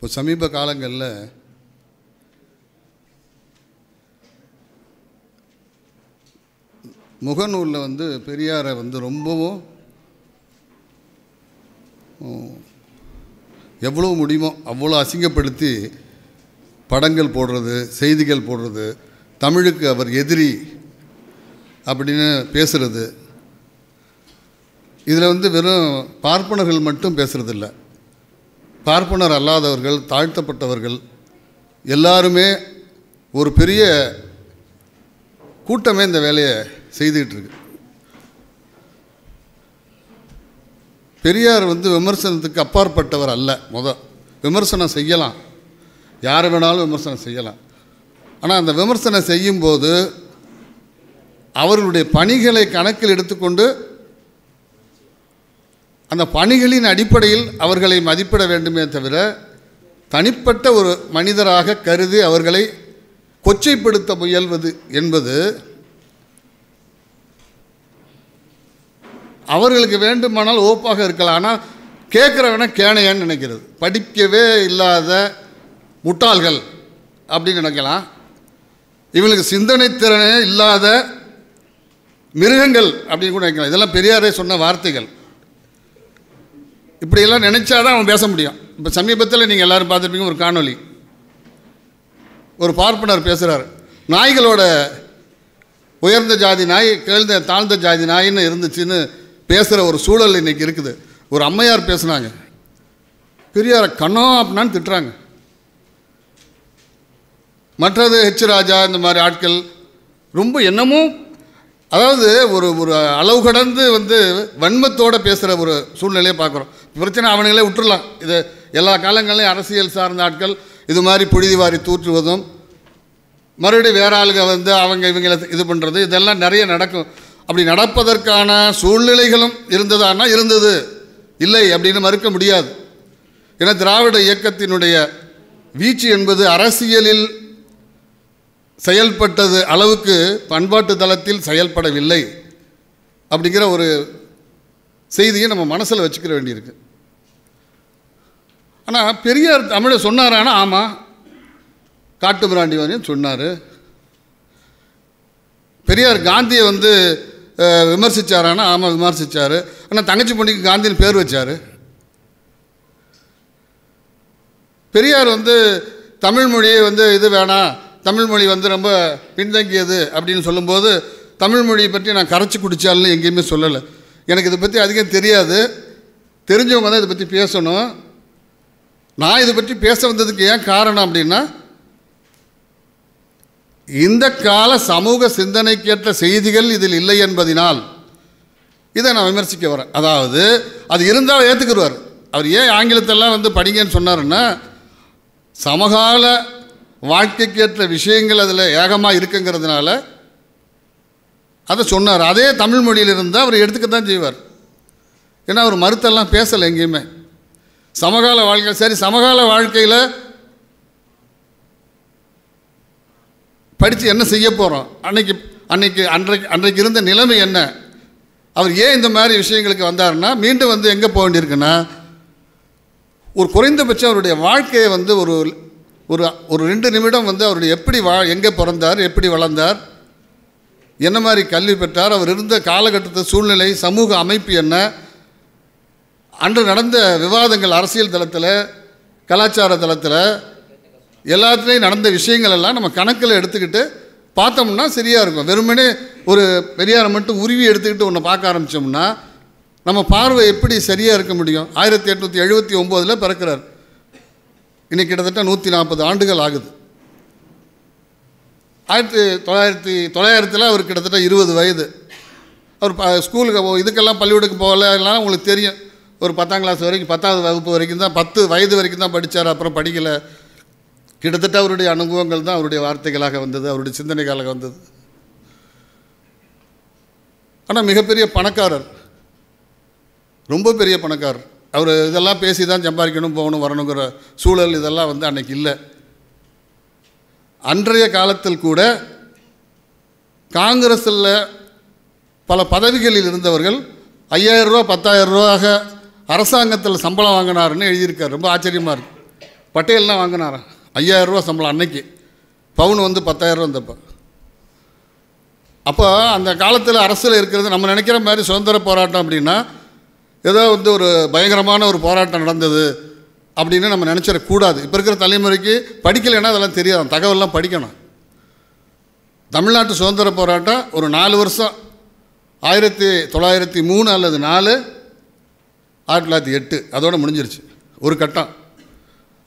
இப்போ சமீப காலங்களில் முகநூலில் வந்து பெரியாரை வந்து ரொம்பவும் எவ்வளோ முடியுமோ அவ்வளோ அசிங்கப்படுத்தி படங்கள் போடுறது செய்திகள் போடுறது தமிழுக்கு அவர் எதிரி அப்படின்னு பேசுகிறது இதில் வந்து வெறும் பார்ப்பனர்கள் மட்டும் பேசுகிறதில்லை பார்ப்பனர் அல்லாதவர்கள் தாழ்த்தப்பட்டவர்கள் எல்லாருமே ஒரு பெரிய கூட்டமே இந்த வேலையை செய்துக்கிட்டு பெரியார் வந்து விமர்சனத்துக்கு அப்பாற்பட்டவர் அல்ல முத விமர்சனம் செய்யலாம் யார் வேணாலும் விமர்சனம் செய்யலாம் ஆனால் அந்த விமர்சனம் செய்யும்போது அவர்களுடைய பணிகளை கணக்கில் எடுத்துக்கொண்டு அந்த பணிகளின் அடிப்படையில் அவர்களை மதிப்பிட வேண்டுமே தவிர தனிப்பட்ட ஒரு மனிதராக கருதி அவர்களை கொச்சைப்படுத்த முயல்வது என்பது அவர்களுக்கு வேண்டுமானால் ஓப்பாக இருக்கலாம் ஆனால் கேட்குறவன கேணையான்னு நினைக்கிறது படிக்கவே இல்லாத முட்டாள்கள் அப்படின்னு நினைக்கலாம் இவங்களுக்கு சிந்தனை திறனே இல்லாத மிருகங்கள் அப்படின்னு கூட நினைக்கலாம் இதெல்லாம் பெரியாரே சொன்ன வார்த்தைகள் இப்படியெல்லாம் நினச்சா தான் அவன் பேச முடியும் இப்போ சமீபத்தில் நீங்கள் எல்லோரும் பார்த்துருப்பீங்க ஒரு காணொலி ஒரு பார்ப்பனர் பேசுகிறார் நாய்களோட உயர்ந்த ஜாதி நாய் கேழ்ந்த தாழ்ந்த ஜாதி நாயின்னு இருந்துச்சுன்னு பேசுகிற ஒரு சூழல் இன்றைக்கி இருக்குது ஒரு அம்மையார் பேசுனாங்க பெரியார கண்ணா அப்படின்னான்னு திட்டுறாங்க மற்றது ஹெச் ராஜா இந்த மாதிரி ஆட்கள் ரொம்ப என்னமும் அதாவது ஒரு ஒரு அளவு கடந்து வந்து வன்மத்தோடு பேசுகிற ஒரு சூழ்நிலையை பார்க்குறோம் பிரச்சனை அவனுங்களே விட்டுடலாம் இது எல்லா காலங்களிலும் அரசியல் சார்ந்த ஆட்கள் இது மாதிரி புழுதி வாரி தூற்றுவதும் மறுபடியும் வேற ஆளுங்க வந்து அவங்க இவங்களை இது பண்ணுறது இதெல்லாம் நிறைய நடக்கும் அப்படி நடப்பதற்கான சூழ்நிலைகளும் இருந்ததானா இருந்தது இல்லை அப்படின்னு மறுக்க முடியாது ஏன்னா திராவிட இயக்கத்தினுடைய வீச்சு என்பது அரசியலில் செயல்பட்டது அளவுக்கு பண்பாட்டு தளத்தில் செயல்படவில்லை அப்படிங்கிற ஒரு செய்தியை நம்ம மனசில் வச்சுக்கிற வேண்டியிருக்கு ஆனால் பெரியார் தமிழை சொன்னாரானா ஆமாம் காட்டு வாரியம் சொன்னார் பெரியார் காந்தியை வந்து விமர்சித்தாரானா ஆமாம் விமர்சித்தார் ஆனால் தங்கச்சி பொண்ணிக்கு காந்தின்னு பேர் வச்சார் பெரியார் வந்து தமிழ் மொழியை வந்து இது வேணாம் தமிழ்மொழி வந்து ரொம்ப பின்தங்கியது அப்படின்னு சொல்லும்போது தமிழ்மொழியை பற்றி நான் கரைச்சி குடித்தாலும் எங்கேயுமே சொல்லலை எனக்கு இதை பற்றி அதிகம் தெரியாது தெரிஞ்சவங்க தான் இதை பற்றி பேசணும் நான் இதை பற்றி பேச வந்ததுக்கு ஏன் காரணம் அப்படின்னா இந்த கால சமூக சிந்தனைக்கேற்ற செய்திகள் இதில் இல்லை என்பதனால் இதை நான் விமர்சிக்க வரேன் அதாவது அது இருந்தால் ஏற்றுக்குருவார் அவர் ஏன் ஆங்கிலத்தெல்லாம் வந்து படிங்கன்னு சொன்னார்ன்னா சமகால வாழ்க்கைக்கேற்ற விஷயங்கள் அதில் ஏகமாக இருக்குங்கிறதுனால அதை சொன்னார் அதே தமிழ் மொழியில் இருந்தால் அவர் எடுத்துக்க தான் செய்வார் ஏன்னா அவர் மறுத்தெல்லாம் பேசலை எங்கேயுமே சமகால வாழ்க்கை சரி சமகால வாழ்க்கையில் படித்து என்ன செய்ய போகிறோம் அன்னைக்கு அன்னைக்கு அன்றைக்கு அன்றைக்கு இருந்த நிலைமை என்ன அவர் ஏன் இந்த மாதிரி விஷயங்களுக்கு வந்தார்னா மீண்டும் வந்து எங்கே போக வேண்டியிருக்குன்னா ஒரு குறைந்தபட்சம் அவருடைய வாழ்க்கையை வந்து ஒரு ஒரு ஒரு ரெண்டு நிமிடம் வந்து அவருடைய எப்படி வா எங்கே பிறந்தார் எப்படி வளர்ந்தார் என்ன மாதிரி கல்வி பெற்றார் அவர் இருந்த காலகட்டத்து சூழ்நிலை சமூக அமைப்பு என்ன அன்று நடந்த விவாதங்கள் அரசியல் தளத்தில் கலாச்சார தளத்தில் எல்லாத்துலேயும் நடந்த விஷயங்கள் எல்லாம் நம்ம கணக்கில் எடுத்துக்கிட்டு பார்த்தோம்னா சரியாக இருக்கும் வெறுமனே ஒரு பெரியாரை மட்டும் உருவி எடுத்துக்கிட்டு ஒன்று பார்க்க ஆரம்பித்தோம்னா நம்ம பார்வை எப்படி சரியாக இருக்க முடியும் ஆயிரத்தி எட்நூற்றி எழுபத்தி ஒம்போதில் பிறக்கிறார் இன்னைக்கு கிட்டத்தட்ட நூற்றி நாற்பது ஆண்டுகள் ஆகுது ஆயிரத்தி தொள்ளாயிரத்தி தொள்ளாயிரத்தில் அவர் கிட்டத்தட்ட இருபது வயது அவர் ஸ்கூலுக்கு இதுக்கெல்லாம் பள்ளிக்கூடத்துக்கு போகலாம் உங்களுக்கு தெரியும் ஒரு பத்தாம் கிளாஸ் வரைக்கும் பத்தாவது வகுப்பு வரைக்கும் தான் பத்து வயது வரைக்கும் தான் படித்தார் அப்புறம் படிக்கலை கிட்டத்தட்ட அவருடைய அனுபவங்கள் தான் அவருடைய வார்த்தைகளாக வந்தது அவருடைய சிந்தனைகளாக வந்தது ஆனால் மிகப்பெரிய பணக்காரர் ரொம்ப பெரிய பணக்காரர் அவர் இதெல்லாம் பேசி தான் சம்பாதிக்கணும் போகணும் வரணுங்கிற சூழல் இதெல்லாம் வந்து அன்றைக்கி இல்லை அன்றைய காலத்தில் கூட காங்கிரஸில் பல பதவிகளில் இருந்தவர்கள் பத்தாயிரம் ரூபாக அரசாங்கத்தில் சம்பளம் வாங்கினாருன்னு எழுதியிருக்கார் ரொம்ப ஆச்சரியமாக இருக்குது பட்டேல்லாம் வாங்கினாரா ஐயாயிரம் ரூபா சம்பளம் அன்னைக்கு பவுன் வந்து ரூபா இருந்தப்போ அப்போ அந்த காலத்தில் அரசில் இருக்கிறது நம்ம நினைக்கிற மாதிரி சுதந்திர போராட்டம் அப்படின்னா ஏதோ வந்து ஒரு பயங்கரமான ஒரு போராட்டம் நடந்தது அப்படின்னு நம்ம நினச்சிடக்கூடாது இப்போ இருக்கிற தலைமுறைக்கு படிக்கலைன்னா அதெல்லாம் தெரியாது தகவல்லாம் படிக்கணும் தமிழ்நாட்டு சுதந்திர போராட்டம் ஒரு நாலு வருஷம் ஆயிரத்தி தொள்ளாயிரத்தி மூணு அல்லது நாலு ஆயிரத்தி தொள்ளாயிரத்தி எட்டு அதோடு முடிஞ்சிருச்சு ஒரு கட்டம்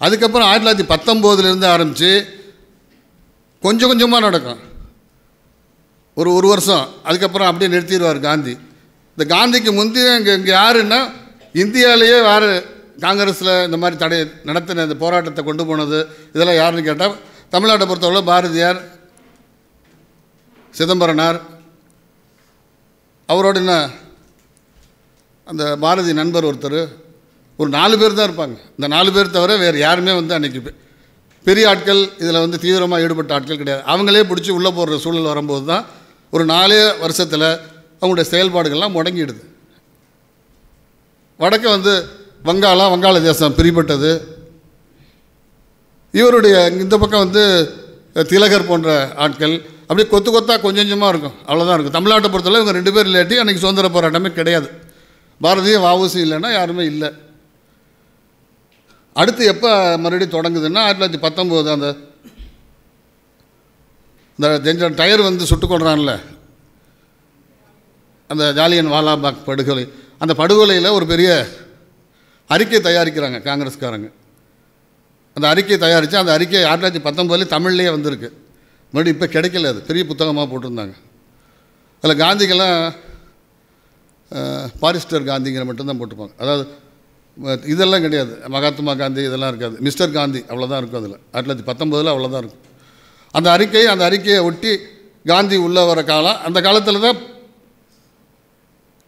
அதுக்கப்புறம் ஆயிரத்தி தொள்ளாயிரத்தி பத்தொம்போதுலேருந்து ஆரம்பித்து கொஞ்சம் கொஞ்சமாக நடக்கும் ஒரு ஒரு வருஷம் அதுக்கப்புறம் அப்படியே நிறுத்திடுவார் காந்தி இந்த காந்திக்கு முந்தைய இங்கே இங்கே யாருன்னா இந்தியாவிலேயே வேறு காங்கிரஸில் இந்த மாதிரி தடை நடத்தின இந்த போராட்டத்தை கொண்டு போனது இதெல்லாம் யாருன்னு கேட்டால் தமிழ்நாட்டை பொறுத்தவரை பாரதியார் சிதம்பரனார் அவரோட என்ன அந்த பாரதி நண்பர் ஒருத்தர் ஒரு நாலு பேர் தான் இருப்பாங்க இந்த நாலு பேர் தவிர வேறு யாருமே வந்து அன்றைக்கி பெரிய ஆட்கள் இதில் வந்து தீவிரமாக ஈடுபட்ட ஆட்கள் கிடையாது அவங்களே பிடிச்சி உள்ளே போடுற சூழல் வரும்போது தான் ஒரு நாலே வருஷத்தில் அவங்களுடைய செயல்பாடுகள்லாம் முடங்கிடுது வடக்க வந்து வங்காளம் வங்காள தேசம் பிரிபட்டது இவருடைய இந்த பக்கம் வந்து திலகர் போன்ற ஆட்கள் அப்படியே கொத்து கொத்தாக கொஞ்சம் கொஞ்சமாக இருக்கும் அவ்வளோதான் இருக்கும் தமிழ்நாட்டை பொறுத்தளவு இவங்க ரெண்டு பேர் இல்லாட்டி அன்றைக்கி சுதந்திர போராட்டமே கிடையாது பாரதிய வாவுசி இல்லைன்னா யாருமே இல்லை அடுத்து எப்போ மறுபடியும் தொடங்குதுன்னா ஆயிரத்தி தொள்ளாயிரத்தி பத்தொம்போது அந்த இந்த டயர் வந்து சுட்டு கொள்கிறான்ல அந்த ஜாலியன் வாலாபாக் படுகொலை அந்த படுகொலையில் ஒரு பெரிய அறிக்கை தயாரிக்கிறாங்க காங்கிரஸ்காரங்க அந்த அறிக்கை தயாரித்து அந்த அறிக்கை ஆயிரத்தி தொள்ளாயிரத்தி பத்தொம்போதுலேயே தமிழ்லேயே வந்திருக்கு மறுபடியும் இப்போ கிடைக்கல அது பெரிய புத்தகமாக போட்டிருந்தாங்க அதில் காந்திக்கெல்லாம் பாரிஸ்டர் காந்திங்கிற மட்டும்தான் போட்டுப்பாங்க அதாவது இதெல்லாம் கிடையாது மகாத்மா காந்தி இதெல்லாம் இருக்காது மிஸ்டர் காந்தி அவ்வளோதான் இருக்கும் அதில் ஆயிரத்தி தொள்ளாயிரத்தி பத்தொம்போதில் அவ்வளோதான் இருக்கும் அந்த அறிக்கை அந்த அறிக்கையை ஒட்டி காந்தி உள்ளே வர காலம் அந்த காலத்தில் தான்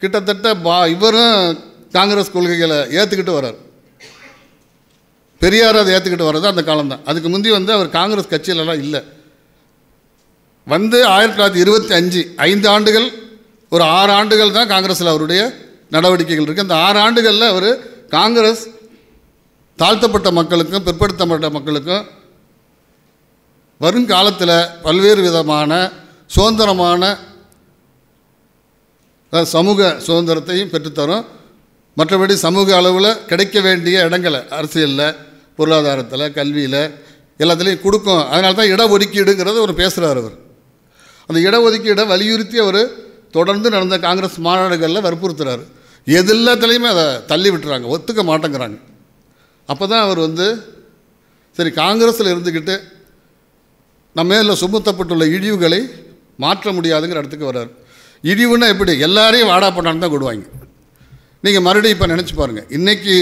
கிட்டத்தட்ட பா இவரும் காங்கிரஸ் கொள்கைகளை ஏற்றுக்கிட்டு வர்றார் பெரியார் அதை ஏற்றுக்கிட்டு வர்றது அந்த காலம்தான் அதுக்கு முந்தி வந்து அவர் காங்கிரஸ் கட்சியிலலாம் இல்லை வந்து ஆயிரத்தி தொள்ளாயிரத்தி இருபத்தி அஞ்சு ஐந்து ஆண்டுகள் ஒரு ஆறு ஆண்டுகள் தான் காங்கிரஸில் அவருடைய நடவடிக்கைகள் இருக்குது அந்த ஆறு ஆண்டுகளில் அவர் காங்கிரஸ் தாழ்த்தப்பட்ட மக்களுக்கும் பிற்படுத்தப்பட்ட மக்களுக்கும் வருங்காலத்தில் பல்வேறு விதமான சுதந்திரமான சமூக சுதந்திரத்தையும் பெற்றுத்தரும் மற்றபடி சமூக அளவில் கிடைக்க வேண்டிய இடங்களை அரசியலில் பொருளாதாரத்தில் கல்வியில் எல்லாத்துலேயும் கொடுக்கும் அதனால தான் இடஒதுக்கீடுங்கிறத ஒரு பேசுகிறார் அவர் அந்த இடஒதுக்கீடை வலியுறுத்தி அவர் தொடர்ந்து நடந்த காங்கிரஸ் மாநாடுகளில் வற்புறுத்துறாரு எது எல்லாத்துலேயுமே அதை தள்ளி விட்டுறாங்க ஒத்துக்க மாட்டேங்கிறாங்க அப்போ தான் அவர் வந்து சரி காங்கிரஸில் இருந்துக்கிட்டு நம்ம மேலில் சுமத்தப்பட்டுள்ள இழிவுகளை மாற்ற முடியாதுங்கிற இடத்துக்கு வர்றார் இடிவுன்னா எப்படி எல்லாரையும் வாடா போட்டான்னு தான் கொடுவாங்க நீங்கள் மறுபடியும் இப்போ நினச்சி பாருங்கள் இன்றைக்கி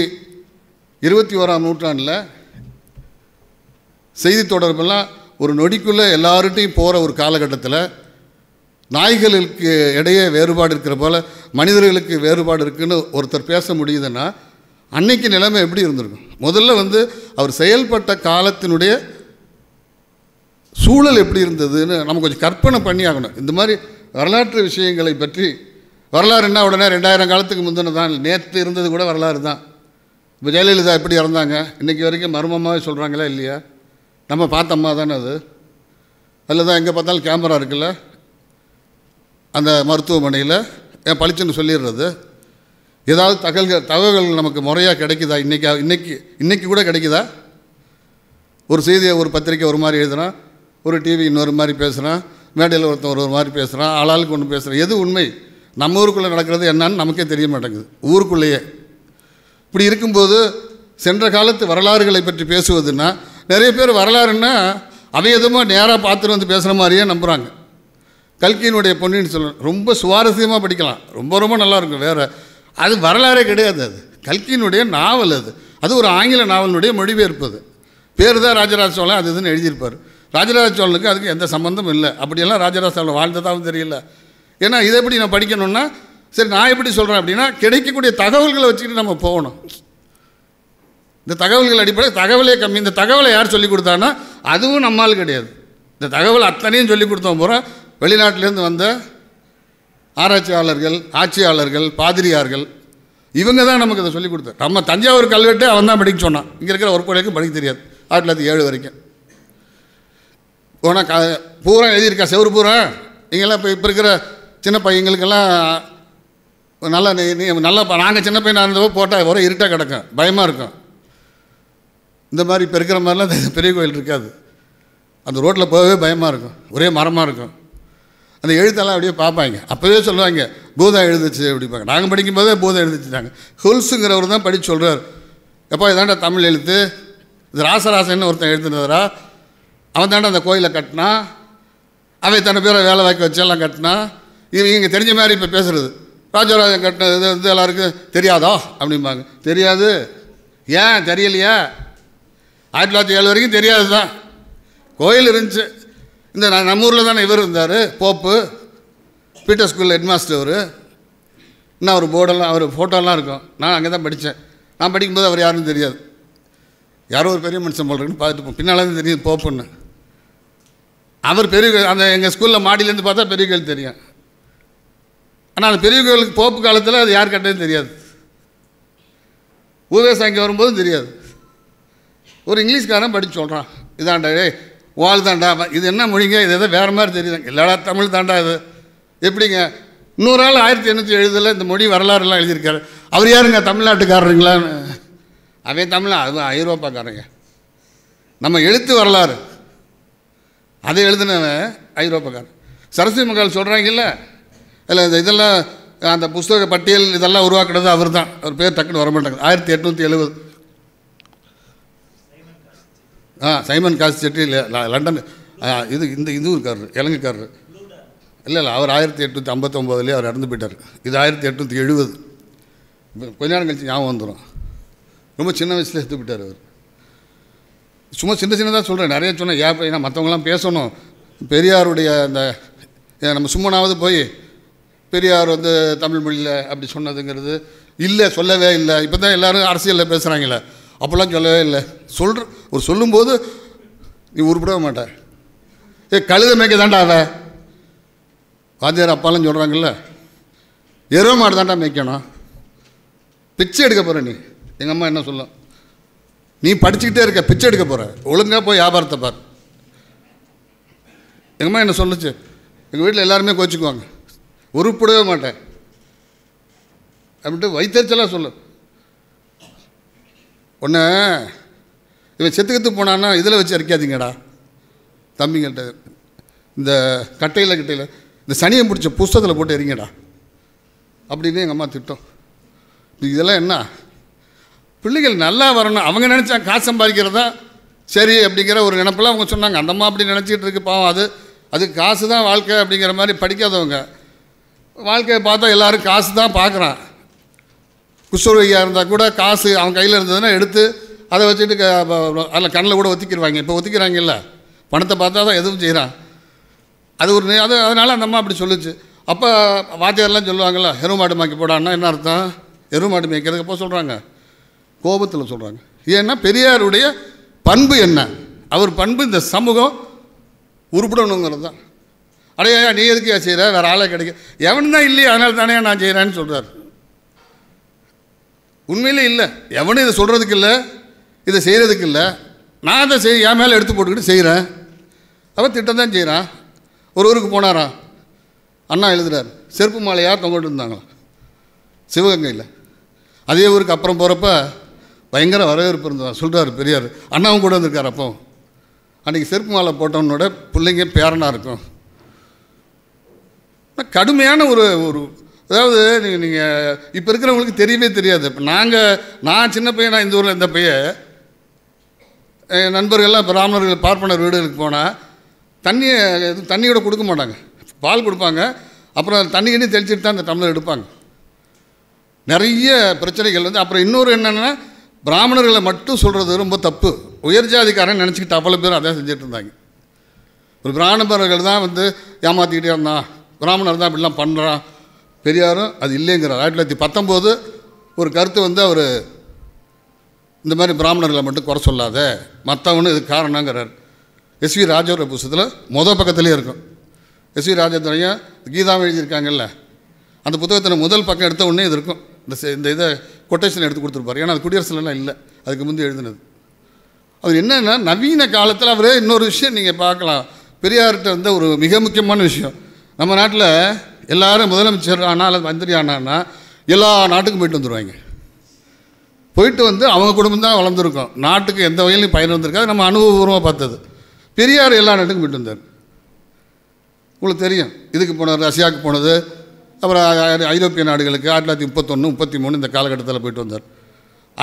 இருபத்தி ஓராம் நூற்றாண்டில் செய்தி தொடர்பெல்லாம் ஒரு நொடிக்குள்ளே எல்லாருகிட்டையும் போகிற ஒரு காலகட்டத்தில் நாய்களுக்கு இடையே வேறுபாடு இருக்கிற போல் மனிதர்களுக்கு வேறுபாடு இருக்குதுன்னு ஒருத்தர் பேச முடியுதுன்னா அன்னைக்கு நிலைமை எப்படி இருந்திருக்கும் முதல்ல வந்து அவர் செயல்பட்ட காலத்தினுடைய சூழல் எப்படி இருந்ததுன்னு நம்ம கொஞ்சம் கற்பனை பண்ணி ஆகணும் இந்த மாதிரி வரலாற்று விஷயங்களை பற்றி வரலாறுன்னா உடனே ரெண்டாயிரம் காலத்துக்கு முந்தின தான் நேற்று இருந்தது கூட வரலாறு தான் இப்போ ஜெயலலிதா எப்படி இறந்தாங்க இன்றைக்கி வரைக்கும் மர்மமாகவே சொல்கிறாங்களா இல்லையா நம்ம பார்த்தம்மா தானே அது அதில் தான் எங்கே பார்த்தாலும் கேமரா இருக்குல்ல அந்த மருத்துவமனையில் ஏன் பளிச்சுன்னு சொல்லிடுறது ஏதாவது தகவல்கள் தகவல்கள் நமக்கு முறையாக கிடைக்குதா இன்றைக்கி இன்றைக்கி இன்றைக்கி கூட கிடைக்குதா ஒரு செய்தியை ஒரு பத்திரிக்கை ஒரு மாதிரி எழுதுனா ஒரு டிவி இன்னொரு மாதிரி பேசுகிறான் மேடையில் ஒருத்தன் ஒரு மாதிரி பேசுகிறான் ஆளாளுக்கு ஒன்று பேசுகிறான் எது உண்மை நம்ம ஊருக்குள்ளே நடக்கிறது என்னன்னு நமக்கே தெரிய மாட்டேங்குது ஊருக்குள்ளேயே இப்படி இருக்கும்போது சென்ற காலத்து வரலாறுகளை பற்றி பேசுவதுன்னா நிறைய பேர் வரலாறுன்னா அவையதமாக நேராக பார்த்துட்டு வந்து பேசுகிற மாதிரியே நம்புகிறாங்க கல்கியினுடைய பொன்னின்னு சொல்லணும் ரொம்ப சுவாரஸ்யமாக படிக்கலாம் ரொம்ப ரொம்ப நல்லாயிருக்கும் வேறு அது வரலாறே கிடையாது அது கல்கியினுடைய நாவல் அது அது ஒரு ஆங்கில நாவலினுடைய மொழிபெயர்ப்பு அது பேர் தான் ராஜராஜ சோழன் அது இதுன்னு எழுதியிருப்பார் ராஜராஜ சோழனுக்கு அதுக்கு எந்த சம்மந்தமும் இல்லை அப்படியெல்லாம் ராஜராஜ சோழன் வாழ்ந்ததாகவும் தெரியல ஏன்னா இதை எப்படி நான் படிக்கணும்னா சரி நான் எப்படி சொல்கிறேன் அப்படின்னா கிடைக்கக்கூடிய தகவல்களை வச்சுக்கிட்டு நம்ம போகணும் இந்த தகவல்கள் அடிப்படையில் தகவலே கம்மி இந்த தகவலை யார் சொல்லிக் கொடுத்தான்னா அதுவும் நம்மால் கிடையாது இந்த தகவல் அத்தனையும் சொல்லிக் கொடுத்தோம் போகிறோம் வெளிநாட்டிலேருந்து வந்த ஆராய்ச்சியாளர்கள் ஆட்சியாளர்கள் பாதிரியார்கள் இவங்க தான் நமக்கு இதை சொல்லிக் கொடுத்தார் நம்ம தஞ்சாவூர் கல்வெட்டு அவன் தான் படிக்க சொன்னான் இங்கே இருக்கிற ஒரு படிக்க தெரியாது ஆயிரத்தி தொள்ளாயிரத்தி ஏழு வரைக்கும் போனால் க பூரா எழுதியிருக்கா செவரு பூரா நீங்கள்லாம் இப்போ இப்போ இருக்கிற சின்ன பையங்களுக்கெல்லாம் நல்லா நீ நல்லா நாங்கள் சின்ன பையனாக இருந்தவோ போட்டால் ஒரே இருட்டாக கிடக்கும் பயமாக இருக்கும் இந்த மாதிரி இப்போ இருக்கிற மாதிரிலாம் பெரிய கோயில் இருக்காது அந்த ரோட்டில் போகவே பயமாக இருக்கும் ஒரே மரமாக இருக்கும் அந்த எழுத்தெல்லாம் அப்படியே பார்ப்பாங்க அப்போவே சொல்லுவாங்க பூதம் எழுந்துச்சு அப்படிப்பாங்க நாங்கள் படிக்கும்போதே பூதம் எழுந்துச்சுட்டாங்க ஹுல்ஸுங்கிறவர் தான் படித்து சொல்கிறார் எப்போ இதாண்டா தமிழ் எழுத்து இது ராசராசன்னு ஒருத்தன் எழுதுனதுரா அவன் தாண்டா அந்த கோயிலை கட்டினான் அவன் தன்னை பேரை வேலை வாய்க்க வச்செல்லாம் கட்டினா இவங்க இங்கே தெரிஞ்ச மாதிரி இப்போ பேசுகிறது ராஜராஜன் கட்டினது இது வந்து எல்லாருக்கும் தெரியாதோ அப்படிம்பாங்க தெரியாது ஏன் தெரியலையா ஆயிரத்தி தொள்ளாயிரத்தி ஏழு வரைக்கும் தெரியாது தான் கோயில் இருந்துச்சு இந்த நம்ம ஊரில் தானே இவர் இருந்தார் போப்பு பீட்டர் ஸ்கூலில் ஹெட்மாஸ்டர் அவர் இன்னும் அவர் போர்டெல்லாம் அவர் ஃபோட்டோலாம் இருக்கும் நான் அங்கே தான் படித்தேன் நான் படிக்கும்போது அவர் யாருன்னு தெரியாது யாரோ ஒரு பெரிய மனுஷன் போல் இருக்குன்னு பார்த்துட்டு பின்னால் தான் தெரியுது போப்புன்னு அவர் பெரிய அந்த எங்கள் ஸ்கூலில் மாடியிலேருந்து பார்த்தா பெரிய கோயில் தெரியும் ஆனால் அந்த பெரிய கோயிலுக்கு போப்பு காலத்தில் அது யார் கட்டது தெரியாது ஊவேஸ் அங்கே வரும்போதும் தெரியாது ஒரு இங்கிலீஷ்காரன் படித்து சொல்கிறான் இதாண்டா ஏ வால் தாண்டா இது என்ன மொழிங்க இது எதோ வேறு மாதிரி தெரியுதுங்க இல்லைடா தமிழ் தாண்டா இது எப்படிங்க இன்னொரு ஆள் ஆயிரத்தி எண்ணூற்றி எழுபதில் இந்த மொழி வரலாறுலாம் எழுதியிருக்காரு அவர் யாருங்க தமிழ்நாட்டுக்காரருங்களான்னு அவன் தமிழ் அது ஐரோப்பாக்காரங்க நம்ம எழுத்து வரலாறு அதை எழுதினவன் ஐரோப்பாக்காரன் சரஸ்வதி மகால் சொல்கிறாங்கல்ல இல்லை இந்த இதெல்லாம் அந்த புஸ்தக பட்டியல் இதெல்லாம் உருவாக்குனது அவர் தான் அவர் பேர் டக்குன்னு வரமாட்டாங்க ஆயிரத்தி எட்நூற்றி எழுபது ஆ சைமன் காசி செட்டி லண்டன் இது இந்த இதுவுக்காரரு இலங்கைக்காரரு இல்லை இல்லை அவர் ஆயிரத்தி எட்நூற்றி ஐம்பத்தொம்போதுலேயே அவர் இறந்து போயிட்டார் இது ஆயிரத்தி எட்நூற்றி எழுபது கொஞ்ச நேரம் கழிச்சு ஞாபகம் வந்துடும் ரொம்ப சின்ன வயசில் எடுத்து போயிட்டார் அவர் சும்மா சின்ன சின்னதாக சொல்கிறேன் நிறைய சொன்னேன் ஏன் ஏன்னா மற்றவங்களாம் பேசணும் பெரியாருடைய அந்த நம்ம சும்மனாவது போய் பெரியார் வந்து தமிழ் மொழியில் அப்படி சொன்னதுங்கிறது இல்லை சொல்லவே இல்லை இப்போ தான் எல்லோரும் அரசியலில் பேசுகிறாங்களே அப்போல்லாம் சொல்லவே இல்லை சொல்கிற ஒரு சொல்லும்போது நீ உருப்பிடவே மாட்டேன் ஏ கழுத மேய்க்க தாண்டா அவ வாத்தியார் அப்பாலாம் சொல்கிறாங்கல்ல எருவ மாடு தாண்டா மேய்க்கணும் பிச்சை எடுக்க போகிற நீ எங்கள் அம்மா என்ன சொல்லும் நீ படிச்சுக்கிட்டே இருக்க பிச்சை எடுக்க போகிற ஒழுங்காக போய் வியாபாரத்தை பார் எங்கம்மா என்ன சொல்லுச்சு எங்கள் வீட்டில் எல்லாருமே கோச்சிக்குவாங்க உருப்பிடவே மாட்டேன் அப்படின்ட்டு வைத்தறிச்சலாக சொல்லு ஒன்று இவன் செத்துக்கத்து போனான்னா இதில் வச்சு அரைக்காதீங்கடா தம்பிங்கிட்ட இந்த கட்டையில் கிட்டையில் இந்த சனியை பிடிச்ச புஸ்தகத்தில் போட்டு எரிங்கடா அப்படின்னு எங்கள் அம்மா திட்டம் இதெல்லாம் என்ன பிள்ளைகள் நல்லா வரணும் அவங்க நினச்சா காசு சம்பாதிக்கிறது தான் சரி அப்படிங்கிற ஒரு நினப்பில் அவங்க சொன்னாங்க அந்தம்மா அப்படி நினச்சிக்கிட்டு இருக்கு பாவம் அது அது காசு தான் வாழ்க்கை அப்படிங்கிற மாதிரி படிக்காதவங்க வாழ்க்கையை பார்த்தா எல்லோரும் காசு தான் பார்க்குறான் குஷ்டரோகியாக இருந்தால் கூட காசு அவன் கையில் இருந்ததுன்னா எடுத்து அதை வச்சுட்டு அதில் கண்ணில் கூட ஒத்திக்கிடுவாங்க இப்போ ஒத்திக்கிறாங்கல்ல பணத்தை பார்த்தா தான் எதுவும் செய்கிறான் அது ஒரு அது அதனால் அந்த அம்மா அப்படி சொல்லுச்சு அப்போ வாத்தியாரெலாம் சொல்லுவாங்கள்ல எருமாடு மாக்கி போடான்னா என்ன அர்த்தம் எருமாடு மேய்க்கிறதுக்கு அப்போ சொல்கிறாங்க கோபத்தில் சொல்கிறாங்க ஏன்னா பெரியாருடைய பண்பு என்ன அவர் பண்பு இந்த சமூகம் உருப்பிடணுங்கிறது தான் அடையா நீ எதுக்கையா செய்கிற வேறு ஆளே கிடைக்க எவன் தான் இல்லையே அதனால தானே நான் செய்கிறேன்னு சொல்கிறார் உண்மையிலே இல்லை எவனும் இதை சொல்கிறதுக்கு இல்லை இதை செய்கிறதுக்கு இல்லை நான் அதை செய் என் மேலே எடுத்து போட்டுக்கிட்டு செய்கிறேன் அவன் திட்டம் தான் செய்கிறான் ஒரு ஊருக்கு போனாரா அண்ணா எழுதுறார் செருப்பு மாலையாக தொங்கிட்டு இருந்தாங்களாம் சிவகங்கையில் அதே ஊருக்கு அப்புறம் போகிறப்ப பயங்கர வரவேற்பு இருந்ததா சொல்கிறார் பெரியார் அண்ணாவும் கூட வந்திருக்கார் அப்போ அன்றைக்கி செருப்பு மாலை போட்டவனோட பிள்ளைங்க பேரனாக இருக்கும் கடுமையான ஒரு ஒரு அதாவது நீங்கள் நீங்கள் இப்போ இருக்கிறவங்களுக்கு தெரியவே தெரியாது இப்போ நாங்கள் நான் சின்ன நான் இந்த ஊரில் இந்த பையன் என் நண்பர்கள்லாம் இப்போ பார்ப்பனர் வீடுகளுக்கு போனால் தண்ணியை எதுவும் தண்ணியோட கொடுக்க மாட்டாங்க பால் கொடுப்பாங்க அப்புறம் தண்ணி கண்ணி தெளிச்சிட்டு தான் அந்த டம்ளர் எடுப்பாங்க நிறைய பிரச்சனைகள் வந்து அப்புறம் இன்னொரு என்னென்னா பிராமணர்களை மட்டும் சொல்கிறது ரொம்ப தப்பு உயர் நினச்சிக்கிட்டு அவ்வளோ பேர் அதான் செஞ்சுட்டு இருந்தாங்க ஒரு பிராமணர்கள் தான் வந்து ஏமாற்றிக்கிட்டே இருந்தான் பிராமணர் தான் இப்படிலாம் பண்ணுறான் பெரியாரும் அது இல்லைங்கிறார் ஆயிரத்தி தொள்ளாயிரத்தி பத்தொம்போது ஒரு கருத்து வந்து அவர் இந்த மாதிரி பிராமணர்களை மட்டும் குறை சொல்லாத மற்றவனு இது காரணங்கிறார் எஸ் வி ராஜோட புத்தகத்தில் முத பக்கத்துலேயே இருக்கும் எஸ் வி ராஜத்துறையும் கீதாவை எழுதியிருக்காங்கல்ல அந்த புத்தகத்தில் முதல் பக்கம் எடுத்த உடனே இது இருக்கும் இந்த இந்த இதை கொட்டேஷன் எடுத்து கொடுத்துருப்பார் ஏன்னா அது குடியரசுலாம் இல்லை அதுக்கு முந்தைய எழுதினது அவர் என்னென்னா நவீன காலத்தில் அவரே இன்னொரு விஷயம் நீங்கள் பார்க்கலாம் பெரியார்கிட்ட வந்து ஒரு மிக முக்கியமான விஷயம் நம்ம நாட்டில் எல்லோரும் முதலமைச்சர் ஆனால் அல்லது மந்திரி ஆனான்னா எல்லா நாட்டுக்கும் போயிட்டு வந்துடுவாங்க போயிட்டு வந்து அவங்க குடும்பம் தான் வளர்ந்துருக்கோம் நாட்டுக்கு எந்த வகையிலையும் பயன் வந்திருக்காது நம்ம அனுபவபூர்வமாக பார்த்தது பெரியார் எல்லா நாட்டுக்கும் போயிட்டு வந்தார் உங்களுக்கு தெரியும் இதுக்கு போனார் ரஷ்யாவுக்கு போனது அப்புறம் ஐரோப்பிய நாடுகளுக்கு ஆயிரத்தி தொள்ளாயிரத்தி முப்பத்தொன்று முப்பத்தி மூணு இந்த காலகட்டத்தில் போயிட்டு வந்தார்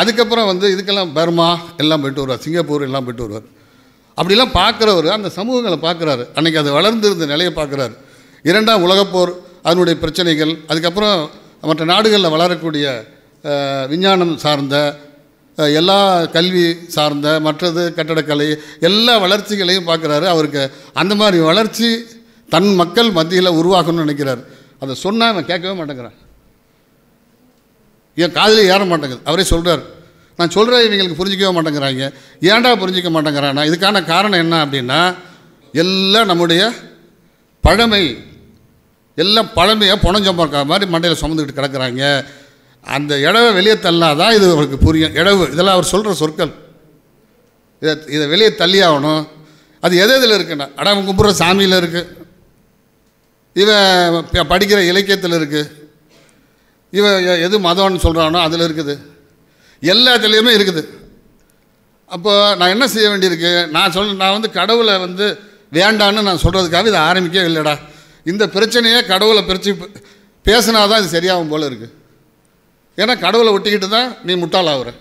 அதுக்கப்புறம் வந்து இதுக்கெல்லாம் பர்மா எல்லாம் போயிட்டு வருவார் சிங்கப்பூர் எல்லாம் போயிட்டு வருவார் அப்படிலாம் பார்க்குறவர் அந்த சமூகங்களை பார்க்குறாரு அன்றைக்கி அது வளர்ந்துருந்த நிலையை பார்க்குறாரு இரண்டாம் உலகப்போர் அதனுடைய பிரச்சனைகள் அதுக்கப்புறம் மற்ற நாடுகளில் வளரக்கூடிய விஞ்ஞானம் சார்ந்த எல்லா கல்வி சார்ந்த மற்றது கட்டடக்கலை எல்லா வளர்ச்சிகளையும் பார்க்குறாரு அவருக்கு அந்த மாதிரி வளர்ச்சி தன் மக்கள் மத்தியில் உருவாகணும்னு நினைக்கிறார் அதை சொன்னால் அவன் கேட்கவே மாட்டேங்கிறான் என் காதில் ஏற மாட்டேங்குது அவரே சொல்கிறார் நான் சொல்கிறேன் இவங்களுக்கு புரிஞ்சிக்கவே மாட்டேங்கிறாங்க ஏன்டா புரிஞ்சிக்க மாட்டேங்கிறானா இதுக்கான காரணம் என்ன அப்படின்னா எல்லாம் நம்முடைய பழமை எல்லாம் பழமையாக புனஞ்சம் பார்க்கற மாதிரி மண்டையில் சுமந்துக்கிட்டு கிடக்கிறாங்க அந்த இடவை வெளியே தள்ளாதான் இது அவருக்கு புரியும் இடவு இதெல்லாம் அவர் சொல்கிற சொற்கள் இதை இதை வெளியே தள்ளி ஆகணும் அது எதில் இருக்குன்னா அடவன் கும்பிட்ற சாமியில் இருக்குது இவன் படிக்கிற இலக்கியத்தில் இருக்குது இவன் எது மதம்னு சொல்கிறானோ அதில் இருக்குது எல்லாத்துலேயுமே இருக்குது அப்போ நான் என்ன செய்ய வேண்டியிருக்கு நான் சொல் நான் வந்து கடவுளை வந்து வேண்டான்னு நான் சொல்கிறதுக்காக இதை ஆரம்பிக்கவே இல்லைடா இந்த பிரச்சனையே கடவுளை பிரிச்சு பேசினா தான் இது சரியாகும் போல் இருக்குது ஏன்னா கடவுளை ஒட்டிக்கிட்டு தான் நீ முட்டாளாகிற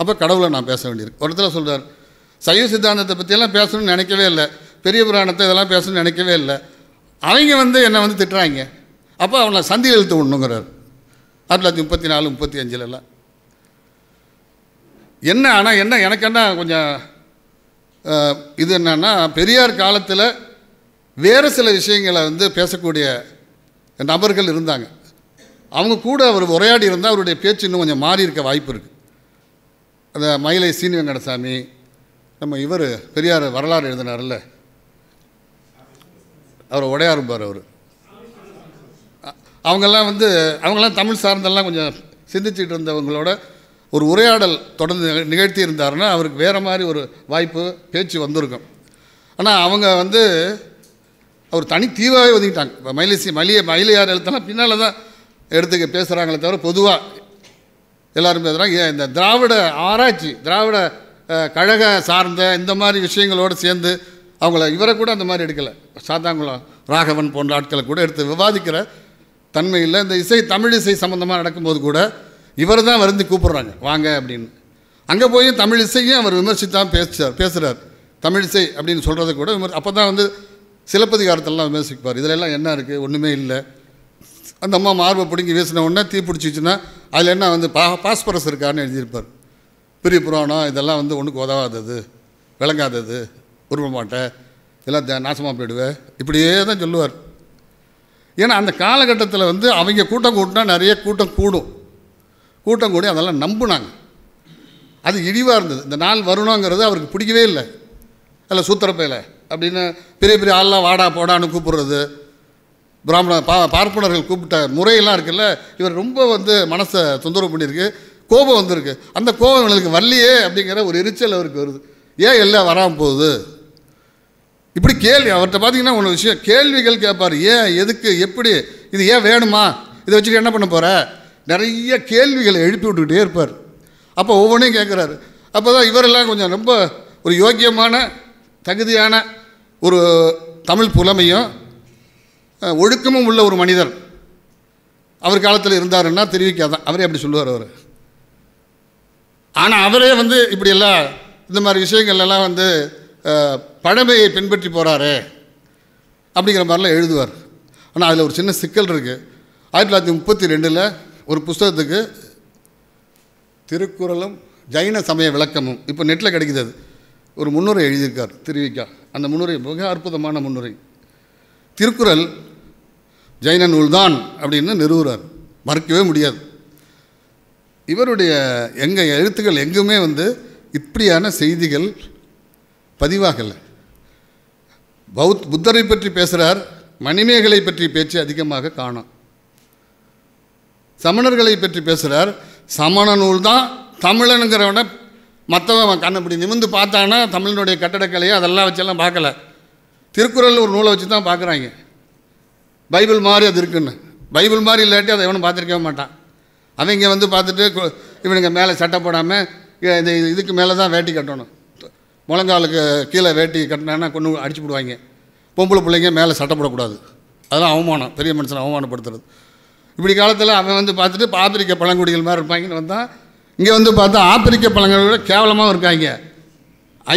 அப்போ கடவுளை நான் பேச வேண்டியிருக்கு ஒருத்தர் சொல்கிறார் சைவ சித்தாந்தத்தை பற்றியெல்லாம் பேசணும்னு நினைக்கவே இல்லை பெரிய புராணத்தை இதெல்லாம் பேசணும்னு நினைக்கவே இல்லை அவங்க வந்து என்னை வந்து திட்டுறாங்க அப்போ அவனை சந்தி எழுத்து விடணுங்கிறார் ஆயிரத்தி தொள்ளாயிரத்தி முப்பத்தி நாலு முப்பத்தி அஞ்சிலலாம் என்ன ஆனால் என்ன எனக்கு என்ன கொஞ்சம் இது என்னன்னா பெரியார் காலத்தில் வேறு சில விஷயங்களை வந்து பேசக்கூடிய நபர்கள் இருந்தாங்க அவங்க கூட அவர் உரையாடி இருந்தால் அவருடைய பேச்சு இன்னும் கொஞ்சம் மாறி இருக்க வாய்ப்பு இருக்குது அந்த மயிலை சீனி வெங்கடசாமி நம்ம இவர் பெரியார் வரலாறு எழுதினார்ல அவர் உடையாருப்பார் அவர் அவங்கெல்லாம் வந்து அவங்கெல்லாம் தமிழ் சார்ந்தெல்லாம் கொஞ்சம் சிந்திச்சுட்டு இருந்தவங்களோட ஒரு உரையாடல் தொடர்ந்து நிகழ்த்தி இருந்தாருன்னா அவருக்கு வேறு மாதிரி ஒரு வாய்ப்பு பேச்சு வந்திருக்கும் ஆனால் அவங்க வந்து அவர் தனி தீவாகவே ஒதுக்கிட்டாங்க இப்போ மயிலிசி மலிய மயிலியார் எழுத்தெல்லாம் பின்னால் தான் எடுத்துக்க பேசுகிறாங்களே தவிர பொதுவாக எல்லோரும் பேசுகிறாங்க இந்த திராவிட ஆராய்ச்சி திராவிட கழக சார்ந்த இந்த மாதிரி விஷயங்களோடு சேர்ந்து அவங்கள இவரை கூட அந்த மாதிரி எடுக்கலை சாத்தாங்குளம் ராகவன் போன்ற ஆட்களை கூட எடுத்து விவாதிக்கிற தன்மையில் இந்த இசை தமிழ் இசை சம்மந்தமாக நடக்கும்போது கூட இவர் தான் வருந்து கூப்பிட்றாங்க வாங்க அப்படின்னு அங்கே போய் தமிழ் இசையும் அவர் விமர்சித்தான் பேசுகிறார் பேசுகிறார் தமிழ் இசை அப்படின்னு சொல்கிறத கூட விமர் அப்போ தான் வந்து சிலப்பதிகாரத்தெல்லாம் விமர்சிப்பார் இதிலெல்லாம் என்ன இருக்குது ஒன்றுமே இல்லை அந்த அம்மா மார்பை பிடுங்கி வீசின உடனே தீ பிடிச்சிச்சுன்னா அதில் என்ன வந்து பா பாஸ்பரஸ் இருக்காருன்னு எழுதியிருப்பார் பிரிய புராணம் இதெல்லாம் வந்து ஒன்றுக்கு உதவாதது விளங்காதது விரும்ப மாட்டேன் எல்லாம் நாசமாக போயிடுவேன் இப்படியே தான் சொல்லுவார் ஏன்னா அந்த காலகட்டத்தில் வந்து அவங்க கூட்டம் கூட்டினா நிறைய கூட்டம் கூடும் கூட்டம் கூடி அதெல்லாம் நம்பினாங்க அது இழிவாக இருந்தது இந்த நாள் வரணுங்கிறது அவருக்கு பிடிக்கவே இல்லை அல்ல சூத்திரப்பையில் அப்படின்னு பெரிய பெரிய ஆள்லாம் வாடா போடான்னு கூப்பிடுறது பிராமண பா பார்ப்பனர்கள் கூப்பிட்ட முறையெல்லாம் இருக்குல்ல இவர் ரொம்ப வந்து மனசை தொந்தரவு பண்ணியிருக்கு கோபம் வந்திருக்கு அந்த கோபம் இவங்களுக்கு வரலையே அப்படிங்கிற ஒரு எரிச்சல் அவருக்கு வருது ஏன் எல்லாம் வராமல் போகுது இப்படி கேள்வி அவர்கிட்ட பார்த்தீங்கன்னா ஒன்று விஷயம் கேள்விகள் கேட்பார் ஏன் எதுக்கு எப்படி இது ஏன் வேணுமா இதை வச்சுட்டு என்ன பண்ண போகிற நிறைய கேள்விகளை எழுப்பி விட்டுக்கிட்டே இருப்பார் அப்போ ஒவ்வொன்றையும் கேட்குறாரு அப்போ தான் இவரெல்லாம் கொஞ்சம் ரொம்ப ஒரு யோக்கியமான தகுதியான ஒரு தமிழ் புலமையும் ஒழுக்கமும் உள்ள ஒரு மனிதர் அவர் காலத்தில் இருந்தாருன்னா தெரிவிக்காதான் அவரே அப்படி சொல்லுவார் அவர் ஆனால் அவரே வந்து இப்படியெல்லாம் இந்த மாதிரி விஷயங்கள்லாம் வந்து பழமையை பின்பற்றி போகிறாரு அப்படிங்கிற மாதிரிலாம் எழுதுவார் ஆனால் அதில் ஒரு சின்ன சிக்கல் இருக்குது ஆயிரத்தி தொள்ளாயிரத்தி முப்பத்தி ரெண்டில் ஒரு புஸ்தகத்துக்கு திருக்குறளும் ஜைன சமய விளக்கமும் இப்போ நெட்டில் கிடைக்கிது அது ஒரு முன்னுரை எழுதியிருக்கார் திருவிக்கா அந்த முன்னுரை மிக அற்புதமான முன்னுரை திருக்குறள் ஜைன நூல்தான் அப்படின்னு நிறுவுறார் மறுக்கவே முடியாது இவருடைய எங்கள் எழுத்துக்கள் எங்குமே வந்து இப்படியான செய்திகள் பதிவாகலை பௌத் புத்தரை பற்றி பேசுகிறார் மணிமேகலை பற்றி பேச்சு அதிகமாக காணும் சமணர்களை பற்றி பேசுகிறார் சமண நூல் தான் தமிழனுங்கிறவனை மற்றவன் கண்ணப்படி நிமிந்து பார்த்தானா தமிழனுடைய கட்டடக்கலையை அதெல்லாம் வச்செல்லாம் பார்க்கல திருக்குறள் ஒரு நூலை வச்சு தான் பார்க்குறாங்க பைபிள் மாதிரி அது இருக்குன்னு பைபிள் மாதிரி இல்லாட்டி அதை எவனும் பார்த்துருக்கவே மாட்டான் அவங்க வந்து பார்த்துட்டு இவனுங்க மேலே சட்டை போடாமல் இந்த இதுக்கு மேலே தான் வேட்டி கட்டணும் முழங்காலுக்கு கீழே வேட்டி கட்டினா கொண்டு அடிச்சு விடுவாங்க பொம்பளை பிள்ளைங்க மேலே சட்டப்படக்கூடாது அதெல்லாம் அவமானம் பெரிய மனுஷனை அவமானப்படுத்துறது இப்படி காலத்தில் அவன் வந்து பார்த்துட்டு இப்போ ஆப்பிரிக்க பழங்குடிகள் மாதிரி இருப்பாங்கன்னு வந்தால் இங்கே வந்து பார்த்தா ஆப்பிரிக்க பழங்குடிகளோட கேவலமாக இருக்காங்க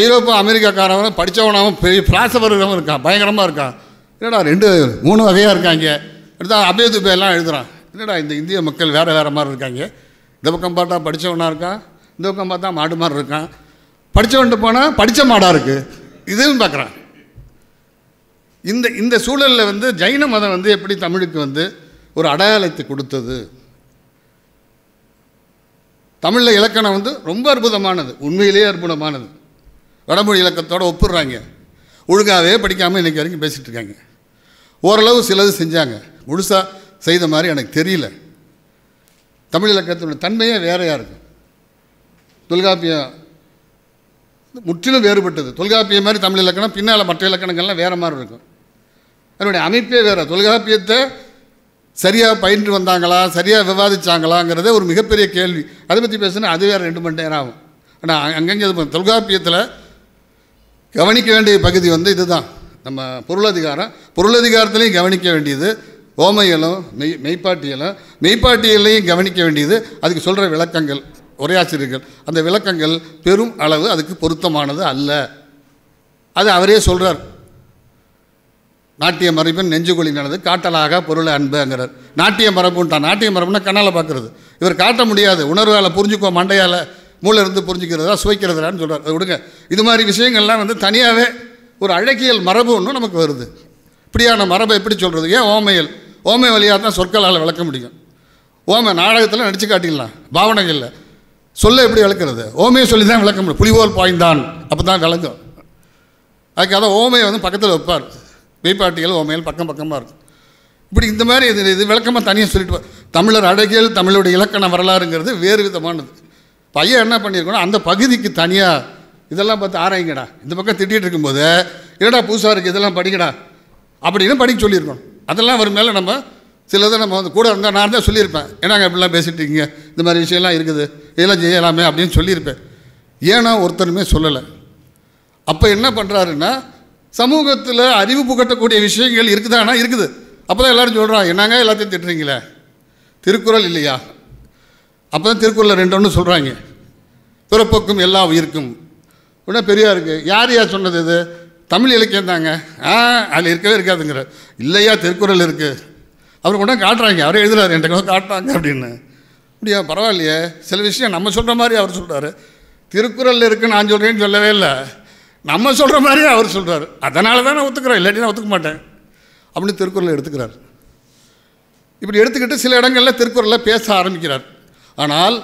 ஐரோப்பா அமெரிக்காக்காரவன் படித்தவனாகவும் பெரிய பிலாசபர்களும் இருக்கான் பயங்கரமாக இருக்கான் என்னடா ரெண்டு மூணு வகையாக இருக்காங்க எடுத்தால் அபேதுபே எல்லாம் எழுதுகிறான் என்னடா இந்த இந்திய மக்கள் வேறு வேறு மாதிரி இருக்காங்க இந்த பக்கம் பார்த்தா படித்தவனாக இருக்கான் இந்த பக்கம் பார்த்தா மாடு மாதிரி இருக்கான் படித்தவன்ட்டு போனால் படித்த மாடாக இருக்குது இதுன்னு பார்க்குறான் இந்த இந்த சூழலில் வந்து ஜைன மதம் வந்து எப்படி தமிழுக்கு வந்து ஒரு அடையாளத்தை கொடுத்தது தமிழில் இலக்கணம் வந்து ரொம்ப அற்புதமானது உண்மையிலேயே அற்புதமானது வடமொழி இலக்கத்தோடு ஒப்புடுறாங்க ஒழுங்காகவே படிக்காமல் இன்றைக்கி வரைக்கும் பேசிகிட்டு இருக்காங்க ஓரளவு சிலது செஞ்சாங்க முழுசாக செய்த மாதிரி எனக்கு தெரியல தமிழ் இலக்கத்தினுடைய தன்மையே வேறையாக இருக்கும் தொல்காப்பியம் முற்றிலும் வேறுபட்டது தொல்காப்பிய மாதிரி தமிழ் இலக்கணம் பின்னால் மற்ற இலக்கணங்கள்லாம் வேறு மாதிரி இருக்கும் அதனுடைய அமைப்பே வேறு தொல்காப்பியத்தை சரியாக பயின்று வந்தாங்களா சரியாக விவாதித்தாங்களாங்கிறத ஒரு மிகப்பெரிய கேள்வி அதை பற்றி பேசுனா அது வேறு ரெண்டு மணி நேரம் ஆகும் ஆனால் அங்கங்கே இது தொல்காப்பியத்தில் கவனிக்க வேண்டிய பகுதி வந்து இதுதான் நம்ம பொருளதிகாரம் பொருளதிகாரத்திலையும் கவனிக்க வேண்டியது ஓமையலும் மெய் மெய்ப்பாட்டியலும் மெய்ப்பாட்டியலையும் கவனிக்க வேண்டியது அதுக்கு சொல்கிற விளக்கங்கள் உரையாசிரியர்கள் அந்த விளக்கங்கள் பெரும் அளவு அதுக்கு பொருத்தமானது அல்ல அது அவரே சொல்கிறார் நாட்டிய மரபின் நெஞ்சுகொலி நடந்தது காட்டலாக பொருளை அன்புங்கிறார் நாட்டிய மரபுன்ட்டான் நாட்டிய மரபுனா கண்ணால் பார்க்குறது இவர் காட்ட முடியாது உணர்வால் புரிஞ்சுக்கோ மண்டையால் மூளை இருந்து புரிஞ்சுக்கிறதா சுவைக்கிறதான்னு சொல்கிறார் விடுங்க இது மாதிரி விஷயங்கள்லாம் வந்து தனியாகவே ஒரு அழகியல் மரபு ஒன்று நமக்கு வருது இப்படியான மரபை எப்படி சொல்கிறது ஏன் ஓமையல் ஓமை வழியாக தான் சொற்களால் விளக்க முடியும் ஓமை நாடகத்தில் நடித்து காட்டிடலாம் பாவனைகளில் சொல்ல எப்படி விளக்குறது ஓமையை சொல்லி தான் விளக்க முடியும் புலிவோல் பாய்ந்தான் அப்போ தான் விளங்கும் அதுக்காக ஓமையை வந்து பக்கத்தில் வைப்பார் வெய்பாட்டிகள் ஓமையில் பக்கம் பக்கமாக இருக்கும் இப்படி இந்த மாதிரி இது இது விளக்கமாக தனியாக சொல்லிட்டு தமிழர் அழகியல் தமிழுடைய இலக்கண வரலாறுங்கிறது வேறு விதமானது பையன் என்ன பண்ணியிருக்கணும் அந்த பகுதிக்கு தனியாக இதெல்லாம் பார்த்து ஆராய்ங்கடா இந்த பக்கம் திட்டிகிட்டு இருக்கும்போது என்னடா புதுசாக இருக்குது இதெல்லாம் படிக்கடா அப்படின்னு படிக்க சொல்லியிருக்கணும் அதெல்லாம் ஒரு மேலே நம்ம சிலதை நம்ம வந்து கூட இருந்தால் நான் தான் சொல்லியிருப்பேன் ஏன்னாங்க இப்படிலாம் பேசிட்டு இருக்கீங்க இந்த மாதிரி விஷயம்லாம் இருக்குது இதெல்லாம் செய்யலாமே அப்படின்னு சொல்லியிருப்பேன் ஏன்னா ஒருத்தருமே சொல்லலை அப்போ என்ன பண்ணுறாருன்னா சமூகத்தில் அறிவு புகட்டக்கூடிய விஷயங்கள் இருக்குதானா இருக்குது அப்போ தான் எல்லோரும் சொல்கிறான் என்னங்க எல்லாத்தையும் திட்டுறீங்களே திருக்குறள் இல்லையா அப்போ தான் திருக்குறளில் ரெண்டு ஒன்று சொல்கிறாங்க பிறப்புக்கும் எல்லா உயிருக்கும் உடனே பெரியா இருக்குது யார் யார் சொன்னது இது தமிழ் இலக்கியம் தாங்க ஆ அதில் இருக்கவே இருக்காதுங்கிற இல்லையா திருக்குறள் இருக்குது அவர் கூட காட்டுறாங்க அவரே எழுதுறாரு என்கிட்ட காட்டுறாங்க அப்படின்னு அப்படியா பரவாயில்லையே சில விஷயம் நம்ம சொல்கிற மாதிரி அவர் சொல்கிறாரு திருக்குறளில் இருக்குது நான் சொல்கிறேன்னு சொல்லவே இல்லை நம்ம சொல்கிற மாதிரியே அவர் சொல்கிறார் அதனால தான் நான் ஒத்துக்கிறேன் இல்லாட்டி நான் ஒத்துக்க மாட்டேன் அப்படின்னு திருக்குறளை எடுத்துக்கிறார் இப்படி எடுத்துக்கிட்டு சில இடங்களில் திருக்குறளில் பேச ஆரம்பிக்கிறார் ஆனால்